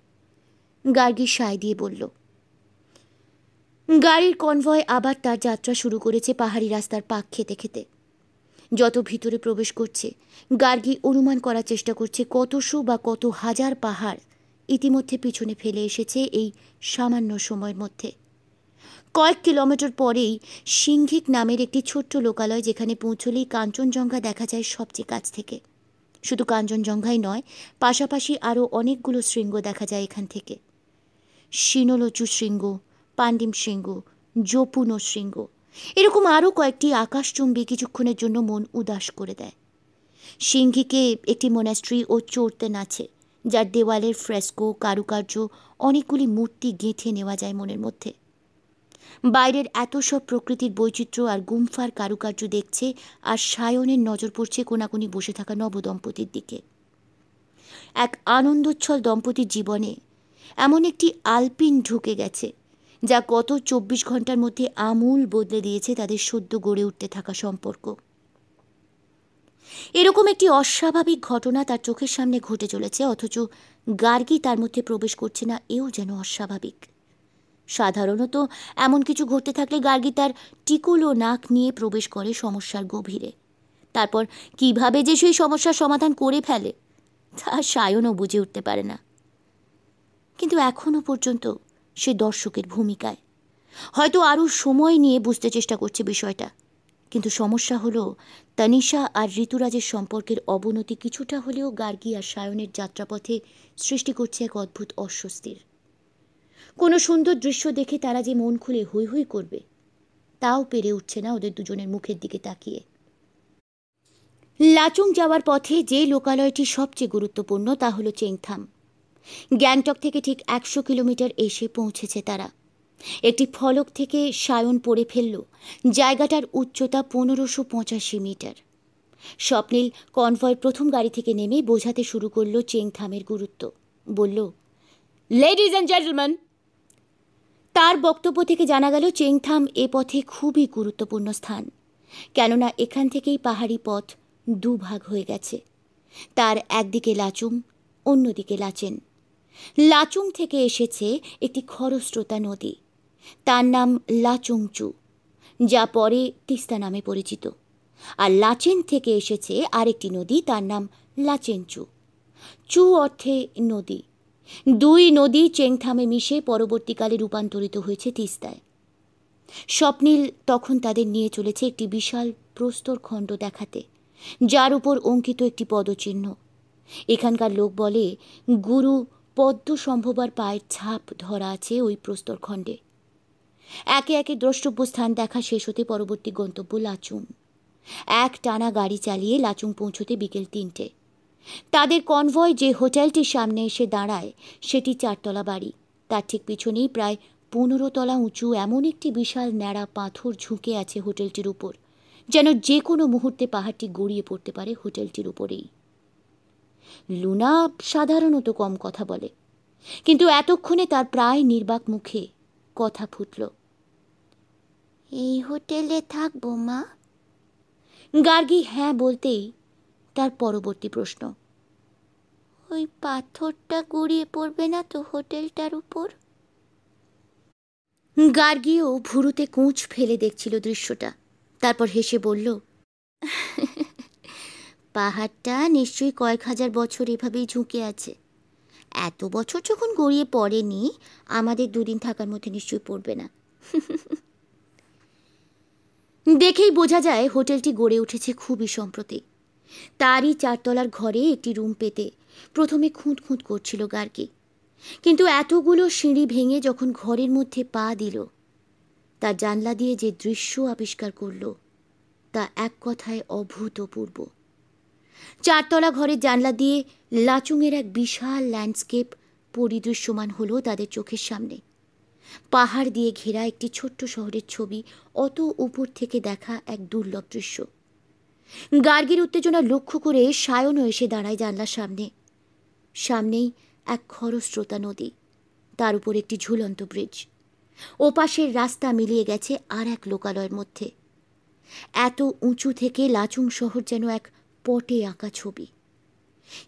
Speaker 1: গার্গি সায় দিয়ে বলল গাড়ির কনভয় আবার তার যাত্রা শুরু করেছে পাহাড়ি রাস্তার পাক খেতে খেতে যত ভিতরে প্রবেশ করছে গার্গি অনুমান করার চেষ্টা করছে কতশো বা কত হাজার পাহাড় ইতিমধ্যে পিছনে ফেলে এসেছে এই সামান্য সময়ের মধ্যে কয়েক কিলোমিটার পরেই সিংহিক নামের একটি ছোট্ট লোকালয় যেখানে পৌঁছলেই কাঞ্চনজঙ্ঘা দেখা যায় সবচেয়ে কাছ থেকে শুধু কাঞ্চনজঙ্ঘাই নয় পাশাপাশি আরও অনেকগুলো শৃঙ্গ দেখা যায় এখান থেকে শিনলচু শৃঙ্গ পান্ডিম শৃঙ্গ জপুন শৃঙ্গ এরকম আরও কয়েকটি আকাশচুম্বী কিছুক্ষণের জন্য মন উদাস করে দেয় সিংহিকে একটি মনাস্ট্রি ও চড়তে নাচে যার দেওয়ালের ফ্রেস্কো কারুকার্য অনেকগুলি মূর্তি গেঁথে নেওয়া যায় মনের মধ্যে বাইরের এত সব প্রকৃতির বৈচিত্র্য আর গুম্ফার কারুকার্য দেখছে আর সায়নের নজর পড়ছে কোনাকুনি বসে থাকা নবদম্পতির দিকে এক আনন্দোচ্ছল দম্পতির জীবনে এমন একটি আলপিন ঢুকে গেছে যা গত চব্বিশ ঘন্টার মধ্যে আমূল বদলে দিয়েছে তাদের সদ্য গড়ে উঠতে থাকা সম্পর্ক এরকম একটি অস্বাভাবিক ঘটনা তার চোখের সামনে ঘটে চলেছে অথচ গার্গি তার মধ্যে প্রবেশ করছে না এও যেন অস্বাভাবিক সাধারণত এমন কিছু ঘটতে থাকলে গার্গি তার ও নাক নিয়ে প্রবেশ করে সমস্যার গভীরে তারপর কিভাবে যে সেই সমস্যার সমাধান করে ফেলে তা সায়নও বুঝে উঠতে পারে না কিন্তু এখনও পর্যন্ত সে দর্শকের ভূমিকায় হয়তো আরও সময় নিয়ে বুঝতে চেষ্টা করছে বিষয়টা কিন্তু সমস্যা হলো তানিশা আর ঋতুরাজের সম্পর্কের অবনতি কিছুটা হলেও গার্গী আর সায়নের যাত্রাপথে সৃষ্টি করছে এক অদ্ভুত অস্বস্তির কোনো সুন্দর দৃশ্য দেখে তারা যে মন খুলে হৈ হৈ করবে তাও পেরে উঠছে না ওদের দুজনের মুখের দিকে তাকিয়ে লাচুং যাওয়ার পথে যে লোকালয়টি সবচেয়ে গুরুত্বপূর্ণ তা হলো চেংথাম গ্যাংটক থেকে ঠিক একশো কিলোমিটার এসে পৌঁছেছে তারা একটি ফলক থেকে সায়ন পড়ে ফেলল জায়গাটার উচ্চতা পনেরোশো পঁচাশি মিটার স্বপ্নীল কনভয়ের প্রথম গাড়ি থেকে নেমে বোঝাতে শুরু করল চেংথামের গুরুত্ব বলল লেডিজ অ্যান্ড জেন্টলম্যান তার বক্তব্য থেকে জানা গেল চেংথাম এ পথে খুবই গুরুত্বপূর্ণ স্থান কেননা এখান থেকেই পাহাড়ি পথ দুভাগ হয়ে গেছে তার একদিকে লাচুম অন্যদিকে লাচেন লাচুং থেকে এসেছে একটি খরস্রোতা নদী তার নাম লাচুংচু যা পরে তিস্তা নামে পরিচিত আর লাচেন থেকে এসেছে আরেকটি নদী তার নাম লাচেনচু চু অর্থে নদী দুই নদী চেংথামে মিশে পরবর্তীকালে রূপান্তরিত হয়েছে তিস্তায় স্বপ্নীল তখন তাদের নিয়ে চলেছে একটি বিশাল প্রস্তর খণ্ড দেখাতে যার উপর অঙ্কিত একটি পদচিহ্ন এখানকার লোক বলে গুরু পদ্ম সম্ভবার পায়ের ছাপ ধরা আছে ওই প্রস্তরখণ্ডে একে একে দ্রষ্টব্য স্থান দেখা শেষ হতে পরবর্তী গন্তব্য লাচুং এক টানা গাড়ি চালিয়ে লাচুং পৌঁছতে বিকেল তিনটে তাদের কনভয় যে হোটেলটির সামনে এসে দাঁড়ায় সেটি চারতলা বাড়ি তার ঠিক পিছনেই প্রায় পনেরো তলা উঁচু এমন একটি বিশাল ন্যাড়া পাথর ঝুঁকে আছে হোটেলটির উপর যেন যে কোনো মুহূর্তে পাহাড়টি গড়িয়ে পড়তে পারে হোটেলটির উপরেই লুনা সাধারণত কম কথা বলে কিন্তু এতক্ষণে তার প্রায় নির্বাক মুখে কথা ফুটল এই হোটেলে থাকবো মা গার্গি হ্যাঁ বলতেই তার পরবর্তী প্রশ্ন ওই পাথরটা গুড়িয়ে পড়বে না তো হোটেলটার উপর গার্গিও ভুরুতে কুঁচ ফেলে দেখছিল দৃশ্যটা তারপর হেসে বলল পাহাড়টা নিশ্চয়ই কয়েক হাজার বছর এভাবেই ঝুঁকে আছে এত বছর যখন গড়িয়ে পড়েনি আমাদের দুদিন থাকার মধ্যে নিশ্চয়ই পড়বে না দেখেই বোঝা যায় হোটেলটি গড়ে উঠেছে খুবই সম্প্রতি তারই চারতলার ঘরে একটি রুম পেতে প্রথমে খুঁত খুঁত করছিল গার্গি কিন্তু এতগুলো সিঁড়ি ভেঙে যখন ঘরের মধ্যে পা দিল তা জানলা দিয়ে যে দৃশ্য আবিষ্কার করল তা এক কথায় অভূতপূর্ব চারতলা ঘরের জানলা দিয়ে লাচুংয়ের এক বিশাল ল্যান্ডস্কেপ পরিদৃশ্যমান হলো তাদের চোখের সামনে পাহাড় দিয়ে ঘেরা একটি ছোট্ট শহরের ছবি অত উপর থেকে দেখা এক দুর্লভ দৃশ্য গার্গির উত্তেজনা লক্ষ্য করে সায়নও এসে দাঁড়ায় জানলার সামনে সামনেই এক খরস্রোতা নদী তার উপর একটি ঝুলন্ত ব্রিজ ওপাশের রাস্তা মিলিয়ে গেছে আর এক লোকালয়ের মধ্যে এত উঁচু থেকে লাচুং শহর যেন এক পটে আঁকা ছবি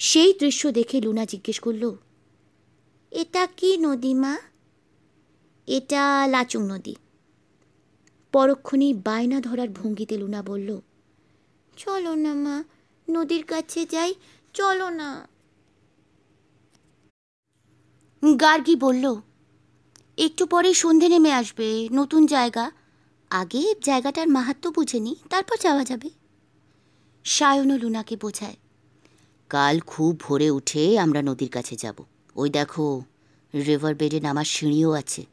Speaker 1: সেই দৃশ্য দেখে লুনা জিজ্ঞেস করল এটা কি নদী মা এটা লাচুং নদী পরক্ষণেই বায়না ধরার ভঙ্গিতে লুনা বলল চলো না মা নদীর কাছে যাই চলো না গার্গি বলল একটু পরে সন্ধে নেমে আসবে নতুন জায়গা আগে জায়গাটার মাহাত্ম বুঝে নি তারপর যাওয়া যাবে সায়নও লুনাকে বোঝায় কাল খুব ভোরে উঠে আমরা নদীর কাছে যাব ওই দেখো রিভার বেডে নামার সিঁড়িও আছে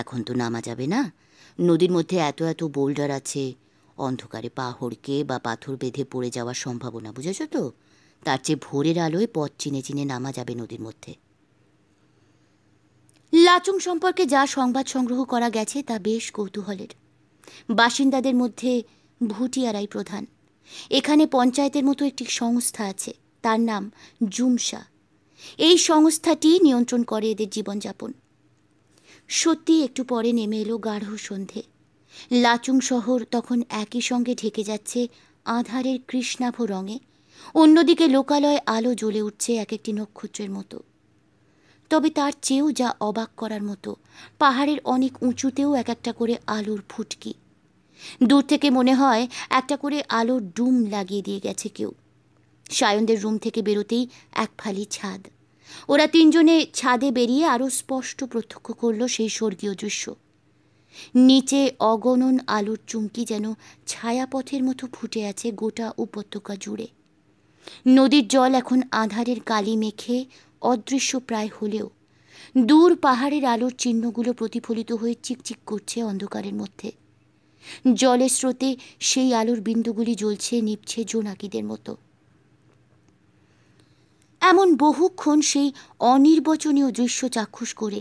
Speaker 1: এখন তো নামা যাবে না নদীর মধ্যে এত এত বোল্ডার আছে অন্ধকারে পা হড়কে বা পাথর বেঁধে পড়ে যাওয়ার সম্ভাবনা বুঝেছ তো তার চেয়ে ভোরের আলোয় পথ চিনে চিনে নামা যাবে নদীর মধ্যে লাচুং সম্পর্কে যা সংবাদ সংগ্রহ করা গেছে তা বেশ কৌতূহলের বাসিন্দাদের মধ্যে ভুটিয়ারাই প্রধান এখানে পঞ্চায়েতের মতো একটি সংস্থা আছে তার নাম জুমসা এই সংস্থাটি নিয়ন্ত্রণ করে এদের জীবনযাপন সত্যি একটু পরে নেমে এলো গাঢ় সন্ধে লাচুং শহর তখন একই সঙ্গে ঢেকে যাচ্ছে আধারের কৃষ্ণাভ রঙে অন্যদিকে লোকালয়ে আলো জ্বলে উঠছে এক একটি নক্ষত্রের মতো তবে তার চেয়েও যা অবাক করার মতো পাহাড়ের অনেক উঁচুতেও এক একটা করে আলোর ফুটকি দূর থেকে মনে হয় একটা করে আলোর ডুম লাগিয়ে দিয়ে গেছে কেউ সায়নদের রুম থেকে বেরোতেই এক ফালি ছাদ ওরা তিনজনে ছাদে বেরিয়ে আরও স্পষ্ট প্রত্যক্ষ করল সেই স্বর্গীয় দৃশ্য নিচে অগণন আলোর চুমকি যেন ছায়াপথের মতো ফুটে আছে গোটা উপত্যকা জুড়ে নদীর জল এখন আধারের কালি মেখে অদৃশ্য প্রায় হলেও দূর পাহাড়ের আলোর চিহ্নগুলো প্রতিফলিত হয়ে চিকচিক করছে অন্ধকারের মধ্যে জলের স্রোতে সেই আলোর বিন্দুগুলি জ্বলছে নিপছে জোনাকিদের মতো এমন বহুক্ষণ সেই অনির্বচনীয় দৃশ্য চাক্ষুষ করে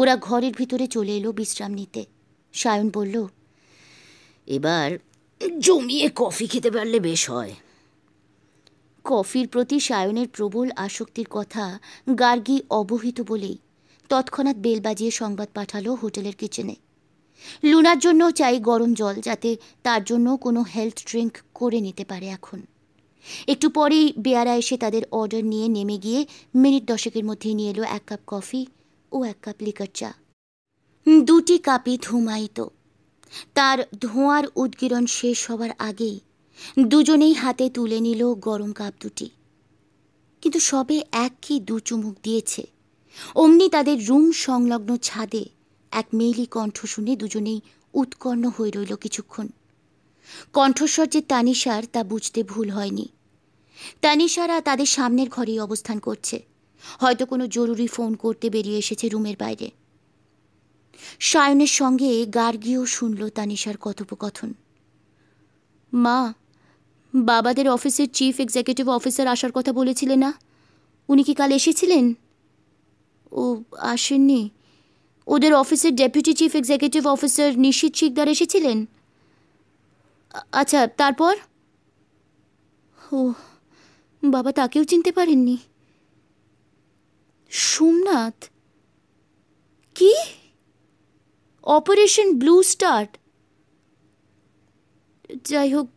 Speaker 1: ওরা ঘরের ভিতরে চলে এলো বিশ্রাম নিতে সায়ন বলল এবার জমিয়ে কফি খেতে পারলে বেশ হয় কফির প্রতি সায়নের প্রবল আসক্তির কথা গার্গি অবহিত বলেই তৎক্ষণাৎ বেল বাজিয়ে সংবাদ পাঠালো হোটেলের কিচেনে লুনার জন্য চাই গরম জল যাতে তার জন্য কোনো হেলথ ড্রিঙ্ক করে নিতে পারে এখন একটু পরেই বেয়ারা এসে তাদের অর্ডার নিয়ে নেমে গিয়ে মিনিট দশকের মধ্যে নিয়ে এলো এক কাপ কফি ও এক কাপ লিকার চা দুটি কাপই ধুমায়িত তার ধোঁয়ার উদ্গিরণ শেষ হবার আগেই দুজনেই হাতে তুলে নিল গরম কাপ দুটি কিন্তু সবে এক কি দু চুমুক দিয়েছে অমনি তাদের রুম সংলগ্ন ছাদে এক মেইলি কণ্ঠ শুনে দুজনেই উৎকর্ণ হয়ে রইল কিছুক্ষণ কণ্ঠস্বর যে তানিশার তা বুঝতে ভুল হয়নি তানিশারা তাদের সামনের ঘরেই অবস্থান করছে হয়তো কোনো জরুরি ফোন করতে বেরিয়ে এসেছে রুমের বাইরে সায়নের সঙ্গে গার্গিও শুনল তানিশার কথোপকথন মা বাবাদের অফিসের চিফ এক্সিকিউটিভ অফিসার আসার কথা বলেছিলেন না উনি কি কাল এসেছিলেন ও আসেননি ওদের অফিসের deputy chief executive officer Nishit Sikdar এসেছিলেন আচ্ছা তারপর ও বাবা তাকেও চিনতে পারেননি সোমনাথ কি অপারেশন ব্লু স্টার্ট যাই হোক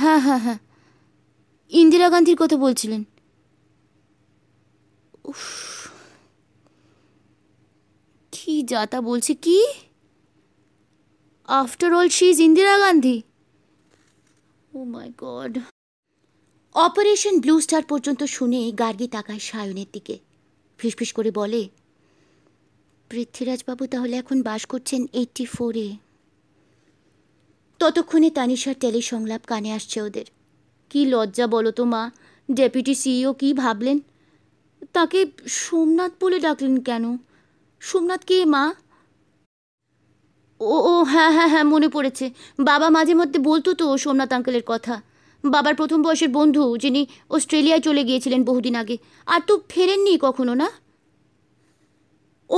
Speaker 1: হ্যাঁ হ্যাঁ হ্যাঁ ইন্দিরা গান্ধীর কথা বলছিলেন উফ কি যাতা বলছে কি after all she is Indira Gandhi oh my God operation blue star পর্যন্ত শুনে গার্গি তাকায় সায়নের দিকে ফিসফিস করে বলে পৃথ্বীরাজবাবু তাহলে এখন বাস করছেন এইটটি ফোরে ততক্ষণে তানিশার টেলি সংলাপ কানে আসছে ওদের কি লজ্জা বলো তো মা ডেপুটি সিইও কি ভাবলেন তাকে সোমনাথ বলে ডাকলেন কেন সোমনাথ কে মা ও ও হ্যাঁ হ্যাঁ হ্যাঁ মনে পড়েছে বাবা মাঝে মধ্যে বলতো তো সোমনাথ আঙ্কেলের কথা বাবার প্রথম বয়সের বন্ধু যিনি অস্ট্রেলিয়ায় চলে গিয়েছিলেন বহুদিন আগে আর তো ফেরেননি কখনো না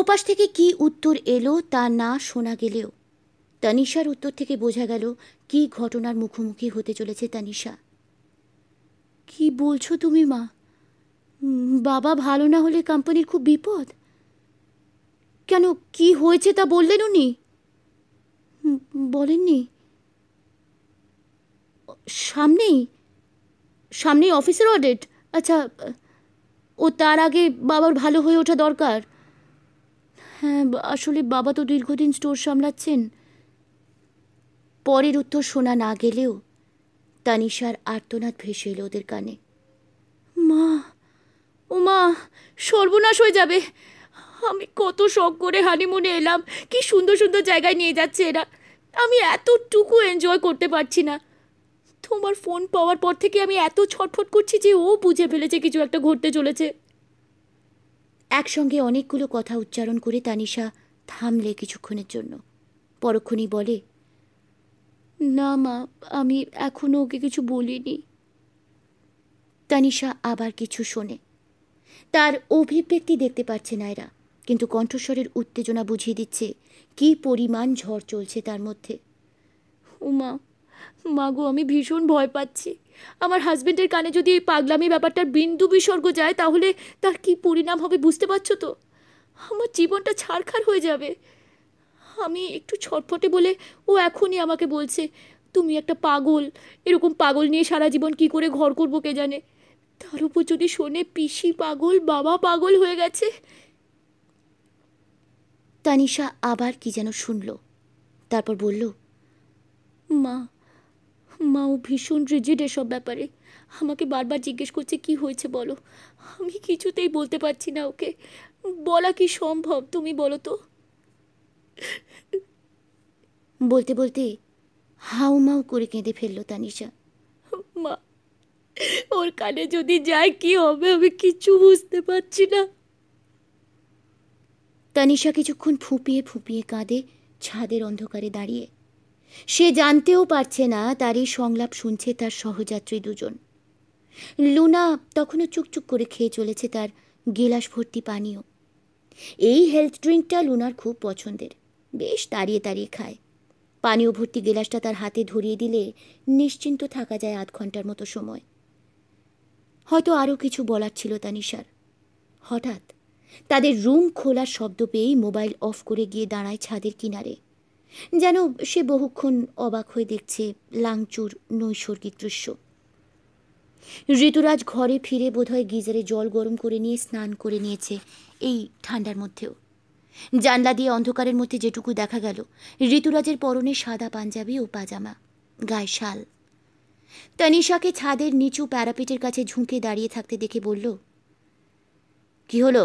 Speaker 1: ওপাশ থেকে কি উত্তর এলো তা না শোনা গেলেও তানিশার উত্তর থেকে বোঝা গেল কি ঘটনার মুখোমুখি হতে চলেছে তানিশা কি বলছো তুমি মা বাবা ভালো না হলে কোম্পানির খুব বিপদ কেন কি হয়েছে তা বললেন উনি বলেননি সামনেই সামনেই অফিসের অডিট আচ্ছা ও তার আগে বাবার ভালো হয়ে ওঠা দরকার হ্যাঁ আসলে বাবা তো দীর্ঘদিন স্টোর সামলাচ্ছেন পরের উত্তর শোনা না গেলেও তানিশার আর্তনাদ ভেসে এলো ওদের কানে মা ও মা সর্বনাশ হয়ে যাবে আমি কত শখ করে হানিমুনে এলাম কি সুন্দর সুন্দর জায়গায় নিয়ে যাচ্ছে এরা আমি এতটুকু এনজয় করতে পারছি না তোমার ফোন পাওয়ার পর থেকে আমি এত ছটফট করছি যে ও বুঝে ফেলেছে কিছু একটা ঘটতে চলেছে একসঙ্গে অনেকগুলো কথা উচ্চারণ করে তানিশা থামলে কিছুক্ষণের জন্য পরক্ষণই বলে না মা আমি এখনও ওকে কিছু বলিনি তানিশা আবার কিছু শোনে তার অভিব্যক্তি দেখতে পাচ্ছে না এরা কিন্তু কণ্ঠস্বরের উত্তেজনা বুঝিয়ে দিচ্ছে কি পরিমাণ ঝড় চলছে তার মধ্যে উমা গো আমি ভীষণ ভয় পাচ্ছি আমার হাজবেন্ডের কানে যদি এই পাগলামি ব্যাপারটার বিন্দু বিসর্গ যায় তাহলে তার কি পরিণাম হবে বুঝতে পারছো তো আমার জীবনটা ছাড়খার হয়ে যাবে আমি একটু ছটফটে বলে ও এখনই আমাকে বলছে তুমি একটা পাগল এরকম পাগল নিয়ে সারা জীবন কি করে ঘর করবো কে জানে তার উপর যদি শোনে পিসি পাগল বাবা পাগল হয়ে গেছে তানিশা আবার কি যেন শুনল তারপর বলল মা মা ও ভীষণ রিজিড এসব ব্যাপারে আমাকে বারবার জিজ্ঞেস করছে কি হয়েছে বলো আমি কিছুতেই বলতে পারছি না ওকে বলা কি সম্ভব তুমি বলো তো বলতে বলতে হাউ মাউ করে কেঁদে ফেললো তানিশা মা ওর কানে যদি যায় কি হবে আমি কিছু বুঝতে পারছি না তানিশা কিছুক্ষণ ফুপিয়ে ফুপিয়ে কাঁদে ছাদের অন্ধকারে দাঁড়িয়ে সে জানতেও পারছে না তারই সংলাপ শুনছে তার সহযাত্রী দুজন লুনা তখনও চুকচুক করে খেয়ে চলেছে তার গেলাস ভর্তি পানীয় এই হেলথ ড্রিঙ্কটা লুনার খুব পছন্দের বেশ তাড়িয়ে তাড়িয়ে খায় পানীয় ভর্তি গেলাসটা তার হাতে ধরিয়ে দিলে নিশ্চিন্ত থাকা যায় আধ ঘন্টার মতো সময় হয়তো আরও কিছু বলার ছিল তানিশার হঠাৎ তাদের রুম খোলার শব্দ পেয়েই মোবাইল অফ করে গিয়ে দাঁড়ায় ছাদের কিনারে যেন সে বহুক্ষণ অবাক হয়ে দেখছে লাংচুর নৈসর্গিক দৃশ্য ঋতুরাজ ঘরে ফিরে বোধহয় গিজারে জল গরম করে নিয়ে স্নান করে নিয়েছে এই ঠান্ডার মধ্যেও জানলা দিয়ে অন্ধকারের মধ্যে যেটুকু দেখা গেল ঋতুরাজের পরনে সাদা পাঞ্জাবি ও পাজামা গায়ে শাল তানিশাকে ছাদের নিচু প্যারাপিটের কাছে ঝুঁকে দাঁড়িয়ে থাকতে দেখে বলল কি হলো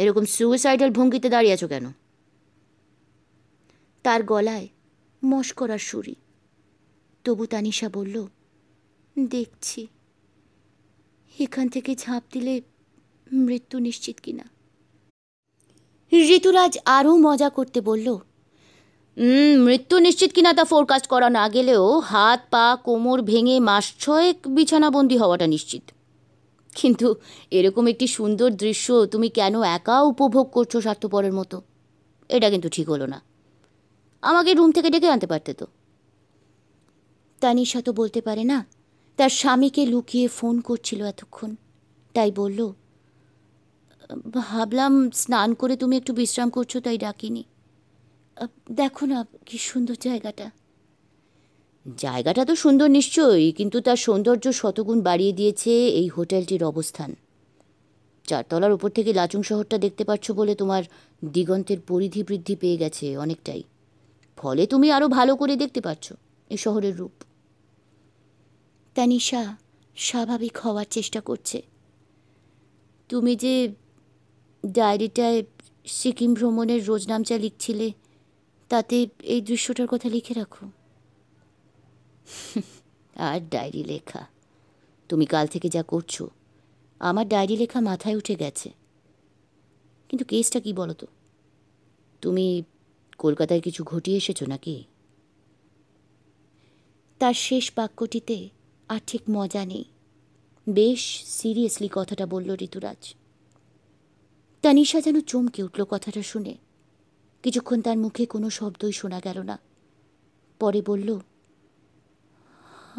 Speaker 1: এরকম সুইসাইডাল ভঙ্গিতে দাঁড়িয়ে আছো কেন তার গলায় মস্করার সুরি তবু তানিশা বলল দেখছি এখান থেকে ঝাঁপ দিলে মৃত্যু নিশ্চিত কিনা ঋতুরাজ আরও মজা করতে বলল মৃত্যু নিশ্চিত কিনা তা ফোরকাস্ট করা না গেলেও হাত পা কোমর ভেঙে মাস ছয়েক বিছানাবন্দি হওয়াটা নিশ্চিত কিন্তু এরকম একটি সুন্দর দৃশ্য তুমি কেন একা উপভোগ করছো স্বার্থপরের মতো এটা কিন্তু ঠিক হলো না আমাকে রুম থেকে ডেকে আনতে পারতে তো তানিশা তো বলতে পারে না তার স্বামীকে লুকিয়ে ফোন করছিল এতক্ষণ তাই বলল ভাবলাম স্নান করে তুমি একটু বিশ্রাম করছো তাই ডাকিনি দেখো না কি সুন্দর জায়গাটা জায়গাটা তো সুন্দর নিশ্চয়ই কিন্তু তার সৌন্দর্য শতগুণ বাড়িয়ে দিয়েছে এই হোটেলটির অবস্থান চারতলার উপর থেকে লাচুং শহরটা দেখতে পাচ্ছ বলে তোমার দিগন্তের পরিধি বৃদ্ধি পেয়ে গেছে অনেকটাই ফলে তুমি আরও ভালো করে দেখতে পাচ্ছ এই শহরের রূপ তানিশা স্বাভাবিক হওয়ার চেষ্টা করছে তুমি যে ডায়েরিটায় সিকিম ভ্রমণের রোজনামচা লিখছিলে তাতে এই দৃশ্যটার কথা লিখে রাখো আর ডায়েরি লেখা তুমি কাল থেকে যা করছো আমার ডায়েরি লেখা মাথায় উঠে গেছে কিন্তু কেসটা কি বলো তো তুমি কলকাতায় কিছু ঘটিয়ে এসেছো নাকি তার শেষ বাক্যটিতে আর ঠিক মজা নেই বেশ সিরিয়াসলি কথাটা বলল ঋতুরাজ তানিশা যেন চমকে উঠল কথাটা শুনে কিছুক্ষণ তার মুখে কোনো শব্দই শোনা গেল না পরে বলল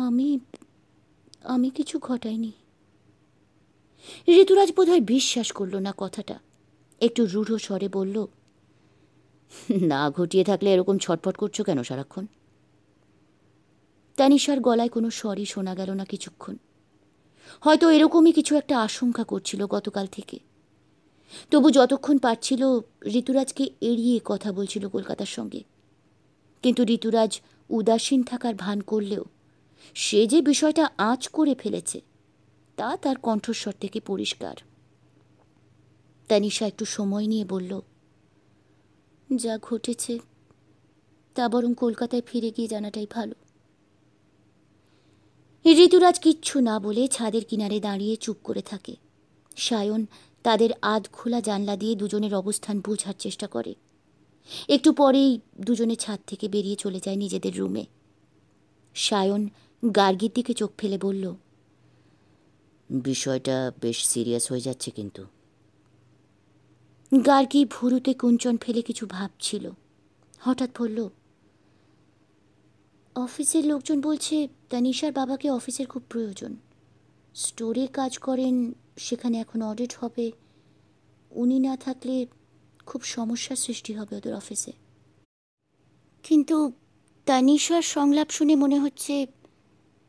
Speaker 1: আমি আমি কিছু ঘটাইনি ঋতুরাজ বোধহয় বিশ্বাস করল না কথাটা একটু রূঢ় স্বরে বলল না ঘটিয়ে থাকলে এরকম ছটফট করছো কেন সারাক্ষণ তানিশার গলায় কোনো স্বরই শোনা গেল না কিছুক্ষণ হয়তো এরকমই কিছু একটা আশঙ্কা করছিল গতকাল থেকে তবু যতক্ষণ পারছিল ঋতুরাজকে এড়িয়ে কথা বলছিল কলকাতার সঙ্গে কিন্তু ঋতুরাজ উদাসীন থাকার ভান করলেও সে যে বিষয়টা আঁচ করে ফেলেছে তা তার কণ্ঠস্বর থেকে পরিষ্কার তানিশা একটু সময় নিয়ে বলল যা ঘটেছে তা বরং কলকাতায় ফিরে গিয়ে জানাটাই ভালো ঋতুরাজ কিচ্ছু না বলে ছাদের কিনারে দাঁড়িয়ে চুপ করে থাকে সায়ন তাদের আধ খোলা জানলা দিয়ে দুজনের অবস্থান বোঝার চেষ্টা করে একটু পরেই দুজনে ছাদ থেকে বেরিয়ে চলে যায় নিজেদের রুমে সায়ন গার্গির দিকে চোখ ফেলে বলল বিষয়টা বেশ সিরিয়াস হয়ে যাচ্ছে কিন্তু গার্গি ভুরুতে কুঞ্চন ফেলে কিছু ভাবছিল হঠাৎ বলল অফিসের লোকজন বলছে তানিশার বাবাকে অফিসের খুব প্রয়োজন স্টোরে কাজ করেন সেখানে এখন অডিট হবে উনি না থাকলে খুব সমস্যার সৃষ্টি হবে ওদের অফিসে কিন্তু তানিশার সংলাপ শুনে মনে হচ্ছে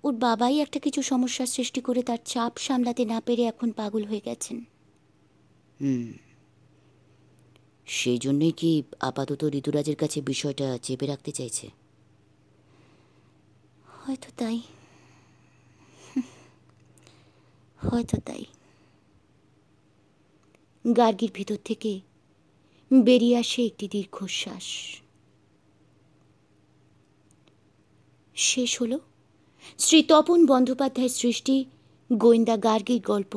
Speaker 1: ওর বাবাই একটা কিছু সমস্যার সৃষ্টি করে তার চাপ সামলাতে না পেরে এখন পাগল হয়ে গেছেন হুম সেই জন্যই কি আপাতত ঋতুরাজের কাছে বিষয়টা চেপে রাখতে চাইছে হয়তো তাই হয়তো তাই গার্গির ভিতর থেকে বেরিয়ে আসে একটি দীর্ঘশ্বাস শেষ হলো শ্রী তপন বন্দ্যোপাধ্যায় সৃষ্টি গোয়েন্দা গার্গীর গল্প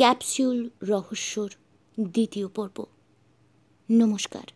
Speaker 1: ক্যাপসিউল রহস্যর দ্বিতীয় পর্ব নমস্কার